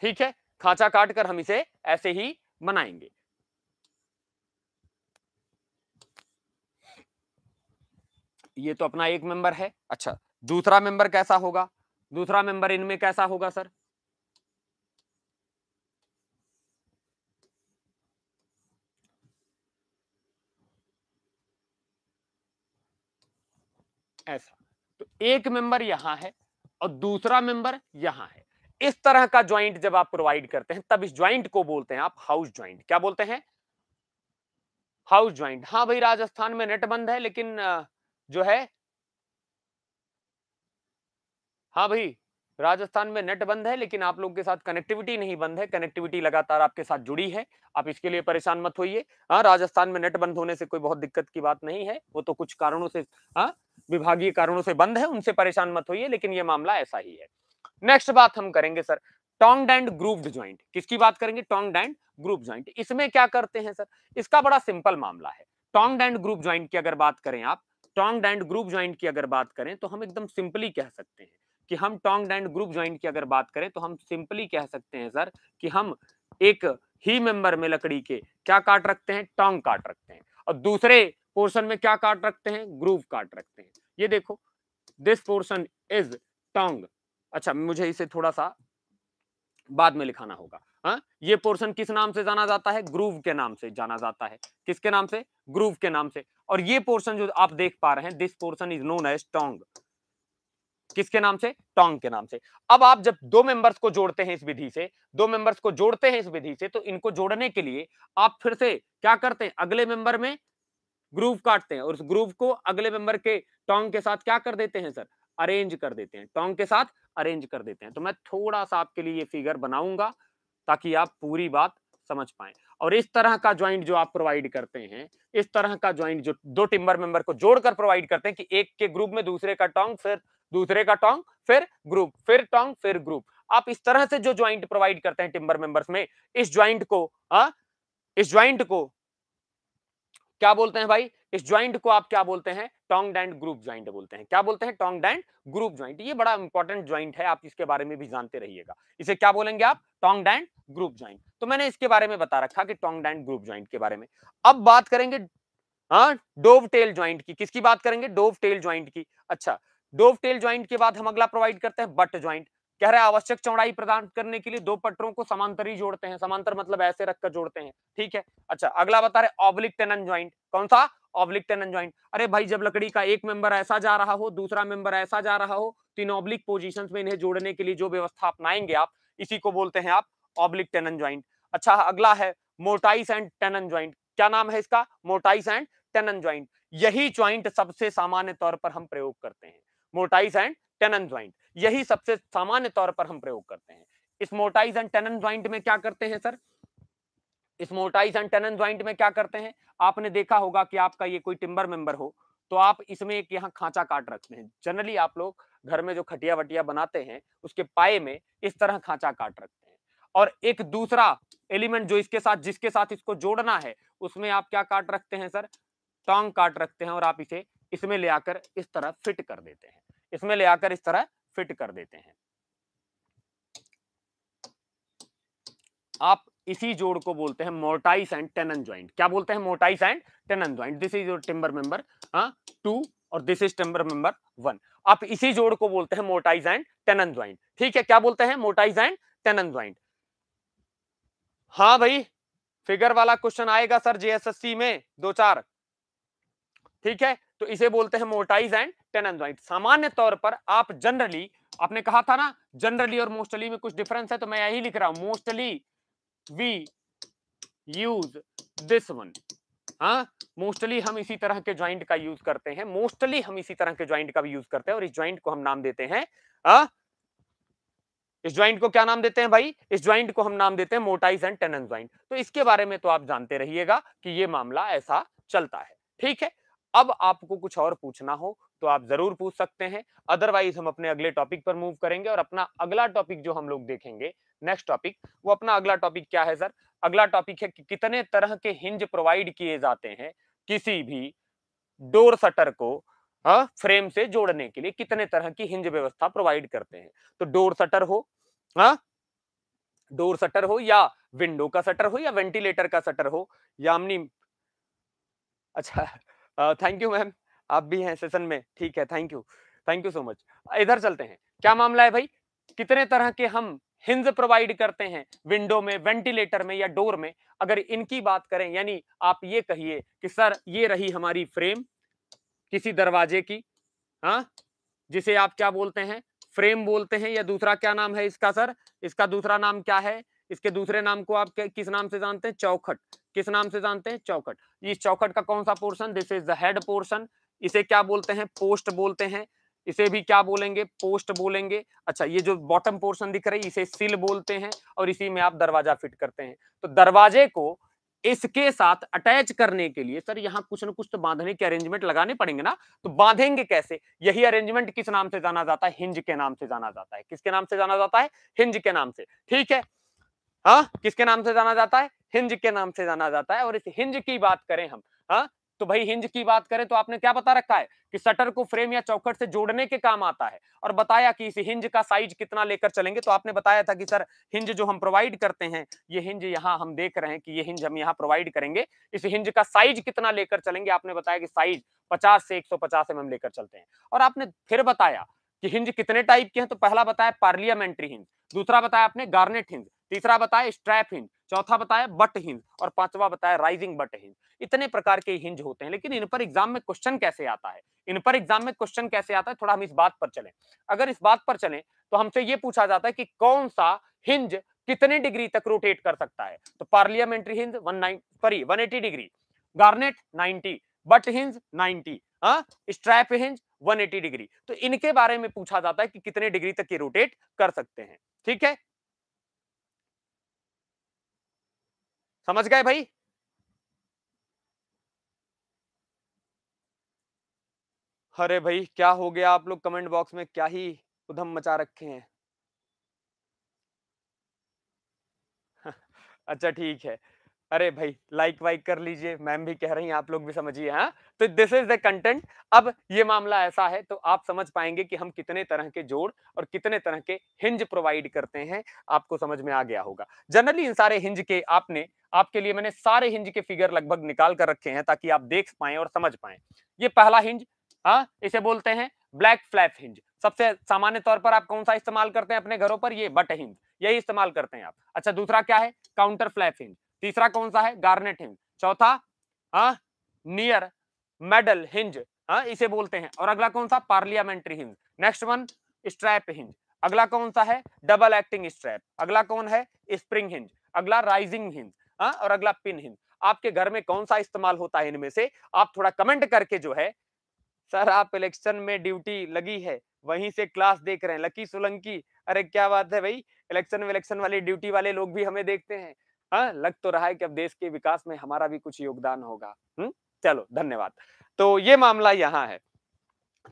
ठीक है खांचा काट कर हम इसे ऐसे ही बनाएंगे ये तो अपना एक मेंबर है अच्छा दूसरा मेंबर कैसा होगा दूसरा मेंबर इनमें कैसा होगा सर ऐसा तो एक मेंबर यहां है और दूसरा मेंबर यहां है इस तरह का ज्वाइंट जब आप प्रोवाइड करते हैं तब इस ज्वाइंट को बोलते हैं आप हाउस ज्वाइंट क्या बोलते हैं हाउस ज्वाइंट हाँ भाई राजस्थान में नेट बंद है लेकिन जो है हाँ भाई राजस्थान में नेट बंद है लेकिन आप लोग के साथ कनेक्टिविटी नहीं बंद है कनेक्टिविटी लगातार आपके साथ जुड़ी है आप इसके लिए परेशान मत होइए हाँ राजस्थान में नेट बंद होने से कोई बहुत दिक्कत की बात नहीं है वो तो कुछ कारणों से हाँ विभागीय कारणों से बंद है उनसे परेशान मत होइए लेकिन ये मामला ऐसा ही है नेक्स्ट बात हम करेंगे sir tongue and groove joint किसकी बात करेंगे टोंग डैंड ग्रुप ज्वाइंट इसमें क्या करते हैं सर इसका बड़ा सिंपल मामला है टोंग डैंड ग्रुप ज्वाइंट की अगर बात करें आप टोंग डैंड ग्रुप ज्वाइंट की अगर बात करें तो हम एकदम सिंपली कह सकते हैं कि हम टोंग डैंड ग्रुप ज्वाइंट की अगर बात करें तो हम सिंपली कह सकते हैं सर कि हम एक ही मेंबर में लकड़ी के क्या काट रखते हैं टोंग काट रखते हैं और दूसरे पोर्शन में क्या काट रखते हैं ग्रुप काट रखते हैं ये देखो दिस पोर्शन इज टोंग अच्छा मुझे इसे थोड़ा सा बाद में लिखाना होगा हाँ ये पोर्शन किस नाम से जाना जाता है ग्रूव के नाम से जाना जाता है किसके नाम से ग्रूव के नाम से और ये पोर्शन जो आप देख पा रहे हैं this portion is known as tongue किसके नाम से टोंग के नाम से अब आप जब दो मेंबर्स को जोड़ते हैं इस विधि से दो मेंबर्स को जोड़ते हैं इस विधि से तो इनको जोड़ने के लिए आप फिर से क्या करते हैं अगले मेंबर में ग्रूव काटते हैं और उस ग्रूव को अगले मेंबर के टोंग के साथ क्या कर देते हैं सर अरेंज कर देते हैं टोंग के साथ अरेंज कर देते हैं तो मैं थोड़ा सा आपके लिए ये फिगर बनाऊंगा ताकि आप पूरी बात समझ पाए और इस तरह का ज्वाइंट जो आप प्रोवाइड करते हैं इस तरह का ज्वाइंट जो दो टिम्बर मेंबर को जोड़कर प्रोवाइड करते हैं कि एक के ग्रुप में दूसरे का टोंग फिर दूसरे का टोंग फिर ग्रुप फिर टोंग फिर ग्रुप आप इस तरह से जो ज्वाइंट प्रोवाइड करते हैं टिम्बर मेंबर्स में इस ज्वाइंट को आ, हाँ, इस ज्वाइंट को क्या बोलते हैं भाई इस ज्वाइंट को आप क्या बोलते हैं टोंग डैंड ग्रुप ज्वाइंट बोलते हैं क्या बोलते हैं टोंग डैंड ग्रुप ज्वाइंट ये बड़ा इंपॉर्टेंट ज्वाइंट है आप इसके बारे में भी जानते रहिएगा इसे क्या बोलेंगे आप टोंग डैंड ग्रुप ज्वाइंट तो मैंने इसके बारे में बता रखा कि टोंग डैंड ग्रुप ज्वाइंट के बारे में अब बात करेंगे हाँ डोव टेल ज्वाइंट की किसकी बात करेंगे डोव टेल ज्वाइंट की अच्छा डोव टेल ज्वाइंट के बाद हम अगला प्रोवाइड करते हैं बट ज्वाइंट कह रहे हैं आवश्यक चौड़ाई प्रदान करने के लिए दो पटरों को समांतर ही जोड़ते हैं समांतर मतलब ऐसे रखकर जोड़ते हैं ठीक है अच्छा अगला बता रहे ऑब्लिक टेनन ज्वाइंट कौन सा ऑब्लिक टेनन ज्वाइंट अरे भाई जब लकड़ी का एक मेंबर ऐसा जा रहा हो दूसरा मेंबर ऐसा जा रहा हो तो इन ऑब्लिक पोजिशन में इन्हें जोड़ने के लिए जो व्यवस्था अपनाएंगे आप इसी को बोलते हैं आप ऑब्लिक टेनन ज्वाइंट अच्छा अगला है मोटाइस एंड टेनन ज्वाइंट क्या नाम है इसका मोटाइस एंड टेनन ज्वाइंट यही ज्वाइंट सबसे सामान्य तौर पर हम प्रयोग करते हैं मोटाइज एंड टेनन ज्वाइंट यही सबसे सामान्य तौर पर हम प्रयोग करते हैं इस मोटाइज एंड टेनन ज्वाइंट में क्या करते हैं सर इस मोटाइज एंड टेनन ज्वाइंट में क्या करते हैं आपने देखा होगा कि आपका ये कोई टिम्बर मेंबर हो तो आप इसमें एक यहाँ खांचा काट रखते हैं जनरली आप लोग घर में जो खटिया वटिया बनाते हैं उसके पाए में इस तरह खांचा काट रखते हैं और एक दूसरा एलिमेंट जो इसके साथ जिसके साथ इसको जोड़ना है उसमें आप क्या काट रखते हैं सर टोंग काट रखते हैं और आप इसे इसमें ले आकर इस तरह फिट कर देते हैं इसमें ले आकर इस तरह फिट कर देते हैं आप इसी जोड़ को बोलते हैं मोर्टाइस एंड टेनन ज्वाइंट क्या बोलते हैं mortise and tenon joint this is timber member two और this is timber member one आप इसी जोड़ को बोलते हैं मोर्टाइज एंड टेनन ज्वाइंट ठीक है क्या बोलते हैं मोर्टाइज एंड टेनन ज्वाइंट हाँ भाई फिगर वाला क्वेश्चन आएगा सर जेएसएससी में दो चार ठीक है तो इसे बोलते हैं मोटाइज एंड ज्वाइंट सामान्य तौर पर आप जनरली आपने कहा था ना जनरली और मोस्टली में कुछ डिफरेंस है तो मैं यही लिख रहा हूं mostly we use this one हाँ, मोस्टली हम इसी तरह के ज्वाइंट का यूज करते हैं मोस्टली हम इसी तरह के ज्वाइंट का भी यूज करते हैं और इस ज्वाइंट को हम नाम देते हैं आ? इस ज्वाइंट को क्या नाम देते हैं भाई इस ज्वाइंट को हम नाम देते हैं मोटाइज एंड टेनन ज्वाइंट तो इसके बारे में तो आप जानते रहिएगा कि ये मामला ऐसा चलता है ठीक है अब आपको कुछ और पूछना हो तो आप जरूर पूछ सकते हैं अदरवाइज हम अपने अगले टॉपिक पर मूव करेंगे और अपना अगला टॉपिक जो हम लोग देखेंगे नेक्स्ट टॉपिक वो अपना अगला टॉपिक क्या है सर अगला टॉपिक है कि कितने तरह के हिंज प्रोवाइड किए जाते हैं किसी भी डोर सटर को हा? फ्रेम से जोड़ने के लिए कितने तरह की हिंज व्यवस्था प्रोवाइड करते हैं तो डोर सटर हो हा? डोर सटर हो या विंडो का सटर हो या वेंटिलेटर का सटर हो या अच्छा थैंक यू मैम आप भी हैं सेशन में ठीक है thank you thank you so much इधर चलते हैं क्या मामला है भाई कितने तरह के हम हिंज प्रोवाइड करते हैं विंडो में वेंटिलेटर में या डोर में अगर इनकी बात करें यानी आप ये कहिए कि सर ये रही हमारी फ्रेम किसी दरवाजे की हा? जिसे आप क्या बोलते हैं फ्रेम बोलते हैं या दूसरा क्या नाम है इसका सर इसका दूसरा नाम क्या है इसके दूसरे नाम को आप किस नाम से जानते हैं चौखट किस नाम से जानते हैं चौकट इस चौकट का कौन सा portion this is the head portion इसे क्या बोलते हैं पोस्ट बोलते हैं इसे भी क्या बोलेंगे पोस्ट बोलेंगे अच्छा ये जो बॉटम पोर्शन दिख रही है इसे सिल बोलते हैं और इसी में आप दरवाजा फिट करते हैं तो दरवाजे को इसके साथ अटैच करने के लिए सर यहाँ कुछ ना कुछ तो बांधने के अरेंजमेंट लगाने पड़ेंगे ना तो बांधेंगे कैसे यही अरेंजमेंट किस नाम से जाना जाता है हिंज के नाम से जाना जाता है किसके नाम से जाना जाता है हिंज के नाम से ठीक है हाँ किसके नाम से जाना जाता है हिंज के नाम से जाना जाता है और इस हिंज की बात करें हम हाँ तो भाई हिंज की बात करें तो आपने क्या बता रखा है कि सटर को फ्रेम या चौखट से जोड़ने के काम आता है और बताया कि इस हिंज का साइज कितना लेकर चलेंगे तो आपने बताया था कि सर हिंज जो हम प्रोवाइड करते हैं ये हिंज यहाँ हम देख रहे हैं कि ये हिंज हम यहाँ प्रोवाइड करेंगे इस हिंज का साइज कितना लेकर चलेंगे आपने बताया कि साइज पचास से एक सौ mm लेकर चलते हैं और आपने फिर बताया कि हिंज कितने टाइप के हैं तो पहला बताया पार्लियामेंट्री हिंज दूसरा बताया आपने गार्नेट हिंज तीसरा बताया स्ट्रैप हिंज चौथा बताया बट हिंज और पांचवा बताया राइजिंग बट हिंज इतने प्रकार के हिंज होते हैं लेकिन इन पर एग्जाम में क्वेश्चन कैसे आता है इन पर एग्जाम में क्वेश्चन कैसे आता है थोड़ा हम इस बात पर चलें अगर इस बात पर चलें तो हमसे ये पूछा जाता है कि कौन सा हिंज कितने डिग्री तक रोटेट कर सकता है तो parliamentary hinge one sorry one degree garnet ninety butt hinge ninety हाँ, स्ट्रैप हिंज 180 डिग्री तो इनके बारे में पूछा जाता है कि कितने डिग्री तक ये रोटेट कर सकते हैं ठीक है समझ गए भाई अरे भाई क्या हो गया आप लोग कमेंट बॉक्स में क्या ही उधम मचा रखे हैं अच्छा ठीक है अरे भाई लाइक वाइक कर लीजिए मैम भी कह रही हैं आप लोग भी समझिए हाँ तो दिस इज द कंटेंट अब ये मामला ऐसा है तो आप समझ पाएंगे कि हम कितने तरह के जोड़ और कितने तरह के हिंज प्रोवाइड करते हैं आपको समझ में आ गया होगा जनरली इन सारे हिंज के आपने आपके लिए मैंने सारे हिंज के फिगर लगभग निकाल कर रखे हैं ताकि आप देख पाए और समझ पाए ये पहला हिंज हाँ इसे बोलते हैं ब्लैक फ्लैप हिंज सबसे सामान्य तौर पर आप कौन सा इस्तेमाल करते हैं अपने घरों पर ये बट हिंज यही इस्तेमाल करते हैं आप अच्छा दूसरा क्या है काउंटर फ्लैप हिंज तीसरा कौन सा है गार्नेट हिंज चौथा हाँ, नियर मेडल हिंज हाँ इसे बोलते हैं और अगला कौन सा parliamentary hinge next one strap hinge अगला कौन सा है डबल एक्टिंग स्ट्रैप अगला कौन है स्प्रिंग हिंज अगला राइजिंग हिंज हाँ और अगला पिन हिंद आपके घर में कौन सा इस्तेमाल होता है इनमें से आप थोड़ा कमेंट करके जो है सर आप इलेक्शन में ड्यूटी लगी है वहीं से क्लास देख रहे हैं लकी सोलंकी अरे क्या बात है भाई इलेक्शन में इलेक्शन वाले ड्यूटी वाले लोग भी हमें देखते हैं हाँ लग तो रहा है कि अब देश के विकास में हमारा भी कुछ योगदान होगा हम्म चलो धन्यवाद तो ये मामला यहाँ है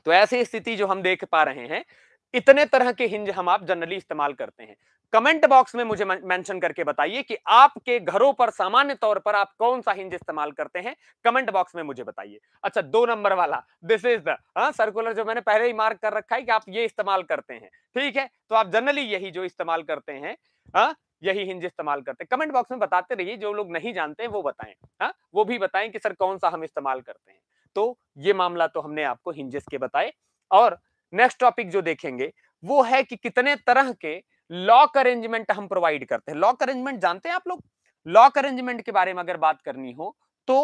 तो ऐसी स्थिति जो हम देख पा रहे हैं इतने तरह के हिंज हम आप जनरली इस्तेमाल करते हैं कमेंट बॉक्स में मुझे मेंशन करके बताइए कि आपके घरों पर सामान्य तौर पर आप कौन सा हिंज इस्तेमाल करते हैं कमेंट बॉक्स में मुझे बताइए अच्छा दो नंबर वाला दिस इज द सर्कुलर जो मैंने पहले ही मार्क कर रखा है कि आप ये इस्तेमाल करते हैं ठीक है तो आप जनरली यही जो इस्तेमाल करते हैं आ? हाँ, यही हिंज इस्तेमाल करते हैं कमेंट बॉक्स में बताते रहिए जो लोग नहीं जानते वो बताएं हाँ वो भी बताएं कि सर कौन सा हम इस्तेमाल करते हैं तो ये मामला तो हमने आपको हिंजिस के बताए और नेक्स्ट टॉपिक जो देखेंगे वो है कि कितने तरह के लॉक अरेंजमेंट हम प्रोवाइड करते हैं लॉक अरेंजमेंट जानते हैं आप लोग लॉक अरेंजमेंट के बारे में अगर बात करनी हो तो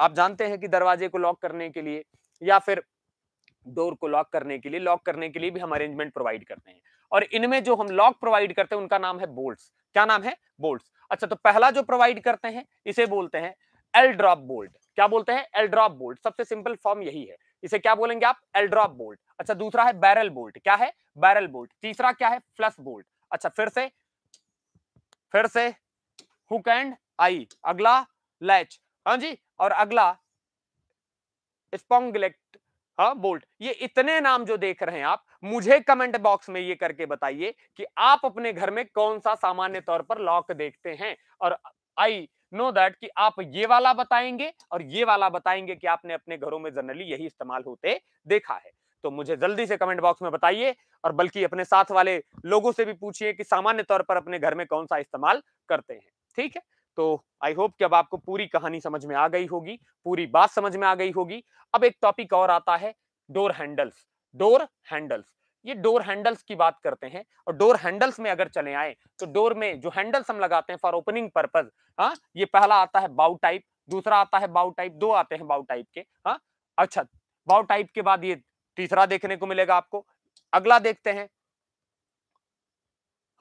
आप जानते हैं कि दरवाजे को लॉक करने के लिए या फिर डोर को लॉक करने के लिए लॉक करने के लिए भी हम अरेंजमेंट प्रोवाइड करते हैं और इनमें जो हम लॉक प्रोवाइड करते हैं उनका नाम है बोल्ट्स क्या नाम है बोल्ट्स अच्छा तो पहला जो प्रोवाइड करते हैं इसे बोलते हैं एल ड्रॉप बोल्ट क्या बोलते हैं एल ड्रॉप बोल्ट सबसे सिंपल फॉर्म यही है इसे क्या बोलेंगे आप एल ड्रॉप बोल्ट अच्छा दूसरा है बैरल बोल्ट क्या है बैरल बोल्ट तीसरा क्या है फ्लस बोल्ट अच्छा फिर से फिर से हुक एंड आई अगला लैच हाँ जी और अगला स्पॉन्गलेक्ट हाँ बोल्ट ये इतने नाम जो देख रहे हैं आप मुझे कमेंट बॉक्स में ये करके बताइए कि आप अपने घर में कौन सा सामान्य तौर पर लॉक देखते हैं और आई नो दैट कि आप ये वाला बताएंगे और ये वाला बताएंगे कि आपने अपने घरों में जनरली यही इस्तेमाल होते देखा है तो मुझे जल्दी से कमेंट बॉक्स में बताइए और बल्कि अपने साथ वाले लोगों से भी पूछिए कि सामान्य तौर पर अपने घर में कौन सा इस्तेमाल करते हैं ठीक है तो आई होप कि अब आपको पूरी कहानी समझ में आ गई होगी पूरी बात समझ में आ गई होगी अब एक टॉपिक और आता है डोर हैंडल्स डोर हैंडल्स ये डोर हैंडल्स की बात करते हैं और डोर हैंडल्स में अगर चले आए तो डोर में जो हैंडल्स हम लगाते हैं फॉर ओपनिंग पर्पज हाँ ये पहला आता है बाउ टाइप दूसरा आता है बाउ टाइप दो आते हैं बाउ टाइप के हाँ अच्छा बाउ टाइप के बाद ये तीसरा देखने को मिलेगा आपको अगला देखते हैं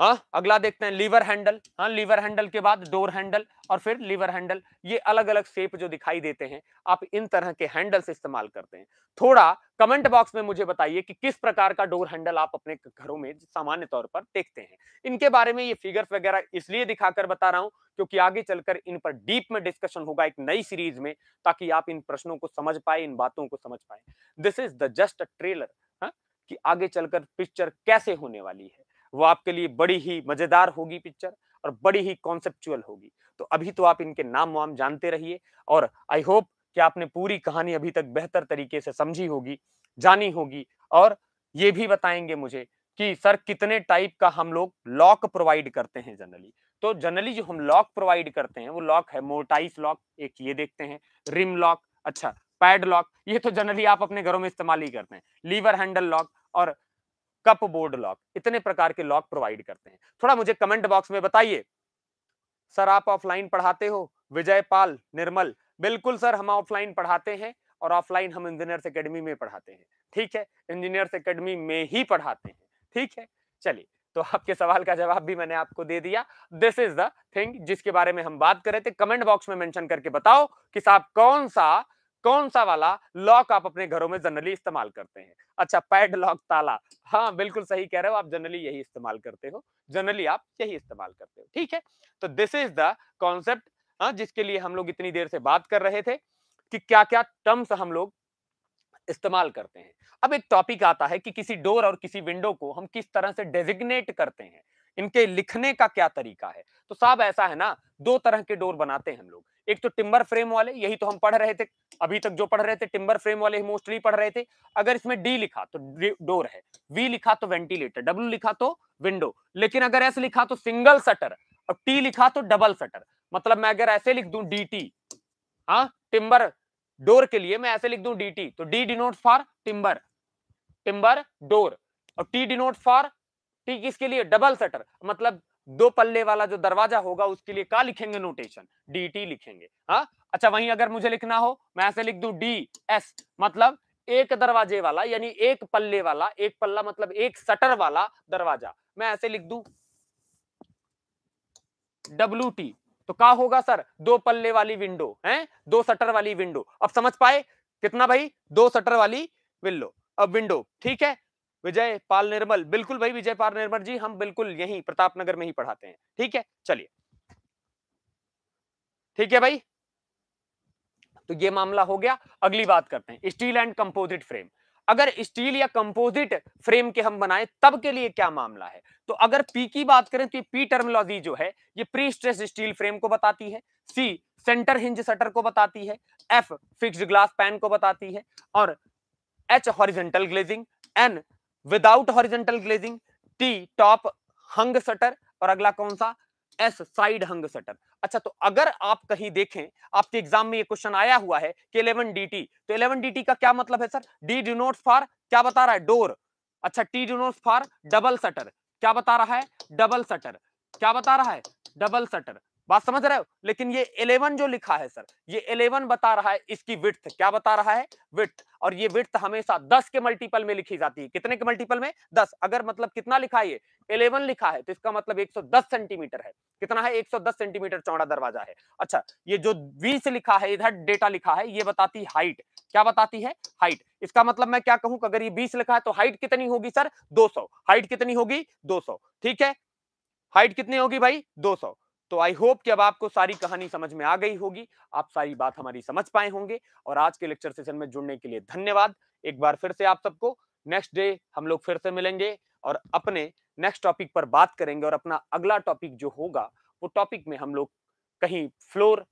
हाँ अगला देखते हैं लीवर हैंडल हाँ लीवर हैंडल के बाद डोर हैंडल और फिर लीवर हैंडल ये अलग अलग शेप जो दिखाई देते हैं आप इन तरह के हैंडल्स इस्तेमाल करते हैं थोड़ा कमेंट बॉक्स में मुझे बताइए कि किस प्रकार का डोर हैंडल आप अपने घरों में सामान्य तौर पर देखते हैं इनके बारे में ये फिगर्स वगैरह इसलिए दिखाकर बता रहा हूं क्योंकि आगे चलकर इन पर डीप में डिस्कशन होगा एक नई सीरीज में ताकि आप इन प्रश्नों को समझ पाए इन बातों को समझ पाए this is the just trailer कि आगे चलकर पिक्चर कैसे होने वाली है वो आपके लिए बड़ी ही मज़ेदार होगी पिक्चर और बड़ी ही कॉन्सेप्चुअल होगी तो अभी तो आप इनके नाम वाम जानते रहिए और आई होप कि आपने पूरी कहानी अभी तक बेहतर तरीके से समझी होगी जानी होगी और ये भी बताएंगे मुझे कि सर कितने टाइप का हम लोग लॉक प्रोवाइड करते हैं जनरली तो जनरली जो हम लॉक प्रोवाइड करते हैं वो लॉक है मोटाइस लॉक एक ये देखते हैं रिम लॉक अच्छा पैड लॉक ये तो जनरली आप अपने घरों में इस्तेमाल ही करते हैं लीवर हैंडल लॉक और कप बोर्ड लॉक इतने प्रकार के लॉक प्रोवाइड करते हैं थोड़ा मुझे कमेंट बॉक्स में बताइए सर आप ऑफलाइन पढ़ाते हो विजय पाल निर्मल बिल्कुल सर हम ऑफलाइन पढ़ाते हैं और ऑफलाइन हम इंजीनियर्स एकेडमी में पढ़ाते हैं ठीक है इंजीनियर्स एकेडमी में ही पढ़ाते हैं ठीक है चलिए तो आपके सवाल का जवाब भी मैंने आपको दे दिया दिस इज द थिंग जिसके बारे में हम बात कर रहे थे कमेंट बॉक्स में मेंशन करके बताओ कि साहब कौन सा कौन सा वाला लॉक आप अपने घरों में जनरली इस्तेमाल करते हैं अच्छा पैड लॉक ताला हाँ बिल्कुल सही कह रहे हो आप जनरली यही इस्तेमाल करते हो जनरली आप यही इस्तेमाल करते हो ठीक है तो दिस इज द कॉन्सेप्ट जिसके लिए हम लोग इतनी देर से बात कर रहे थे कि क्या क्या टर्म्स हम लोग इस्तेमाल करते हैं अब एक टॉपिक आता है कि किसी डोर और किसी विंडो को हम किस तरह से डेजिग्नेट करते हैं इनके लिखने का क्या तरीका है तो साहब ऐसा है ना दो तरह के डोर बनाते हैं हम लोग एक तो टिम्बर फ्रेम वाले यही तो हम पढ़ रहे थे अभी तक जो पढ़ रहे थे टिम्बर फ्रेम वाले मोस्टली पढ़ रहे थे अगर इसमें डी लिखा तो डोर है वी लिखा तो वेंटिलेटर डब्ल्यू लिखा तो विंडो लेकिन अगर ऐसे लिखा तो सिंगल सटर और टी लिखा तो डबल सटर मतलब मैं अगर ऐसे लिख दू डी टी हाँ टिम्बर डोर के लिए मैं ऐसे लिख दू डी टी तो D denote for timber timber door और टी डिनोट फॉर टी किसके लिए डबल सटर मतलब दो पल्ले वाला जो दरवाजा होगा उसके लिए का लिखेंगे नोटेशन डी टी लिखेंगे हाँ अच्छा वहीं अगर मुझे लिखना हो मैं ऐसे लिख दू डी एस मतलब एक दरवाजे वाला यानी एक पल्ले वाला एक पल्ला मतलब एक सटर वाला दरवाजा मैं ऐसे लिख दू डब्लू टी तो क्या होगा सर दो पल्ले वाली विंडो है दो सटर वाली विंडो अब समझ पाए कितना भाई दो सटर वाली विंडो अब विंडो ठीक है विजय पाल निर्मल बिल्कुल भाई विजय पाल निर्मल जी हम बिल्कुल यही प्रताप नगर में ही पढ़ाते हैं ठीक है चलिए ठीक है भाई तो ये मामला हो गया अगली बात करते हैं स्टील एंड कंपोजिट फ्रेम अगर स्टील या कंपोजिट फ्रेम के हम बनाए तब के लिए क्या मामला है तो अगर पी की बात करें तो ये पी टर्मोलॉजी जो है ये प्री स्ट्रेस स्टील फ्रेम को बताती है सी सेंटर हिंज सटर को बताती है एफ फिक्स्ड ग्लास पैन को बताती है और H horizontal glazing N without horizontal glazing T top hung shutter और अगला कौन सा एस साइड हंग सटर अच्छा तो अगर आप कहीं देखें आपके एग्जाम में ये क्वेश्चन आया हुआ है कि 11 डीटी तो 11 डीटी का क्या मतलब है सर डी डिनोट फॉर क्या बता रहा है डोर अच्छा T denote for double shutter क्या बता रहा है डबल सटर क्या बता रहा है डबल सटर बात समझ रहे हो लेकिन ये इलेवन जो लिखा है सर ये इलेवन बता रहा है इसकी विथ क्या बता रहा है विथ और ये विथ हमेशा दस के मल्टीपल में लिखी जाती है कितने के मल्टीपल में दस अगर मतलब कितना लिखा है ये लिखा है तो इसका मतलब एक सौ दस सेंटीमीटर है कितना है एक सौ दस सेंटीमीटर चौड़ा दरवाजा है अच्छा ये जो बीस लिखा है इधर डेटा लिखा है ये बताती है हाइट क्या बताती है हाइट इसका मतलब मैं क्या कहूं अगर ये बीस लिखा है तो हाइट कितनी होगी सर दो हाइट कितनी होगी दो ठीक है हाइट कितनी होगी भाई 200 तो आई होप कि अब आपको सारी कहानी समझ में आ गई होगी आप सारी बात हमारी समझ पाए होंगे और आज के लेक्चर सेशन में जुड़ने के लिए धन्यवाद एक बार फिर से आप सबको नेक्स्ट डे हम लोग फिर से मिलेंगे और अपने नेक्स्ट टॉपिक पर बात करेंगे और अपना अगला टॉपिक जो होगा वो टॉपिक में हम लोग कहीं फ्लोर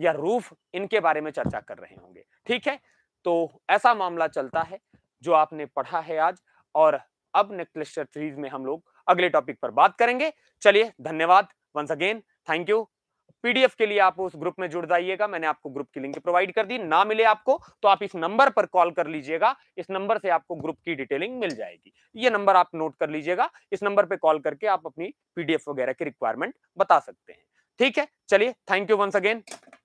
या रूफ इनके बारे में चर्चा कर रहे होंगे ठीक है तो ऐसा मामला चलता है जो आपने पढ़ा है आज और अब नेक्स्ट लेक्चर सीरीज में हम लोग अगले टॉपिक पर बात करेंगे चलिए धन्यवाद once again thank you PDF के लिए आप उस ग्रुप में जुड़ जाइएगा मैंने आपको ग्रुप की लिंक प्रोवाइड कर दी ना मिले आपको तो आप इस नंबर पर कॉल कर लीजिएगा इस नंबर से आपको ग्रुप की डिटेलिंग मिल जाएगी ये नंबर आप नोट कर लीजिएगा इस नंबर पर कॉल करके आप अपनी पीडीएफ वगैरह की रिक्वायरमेंट बता सकते हैं ठीक है चलिए थैंक यू वंस अगेन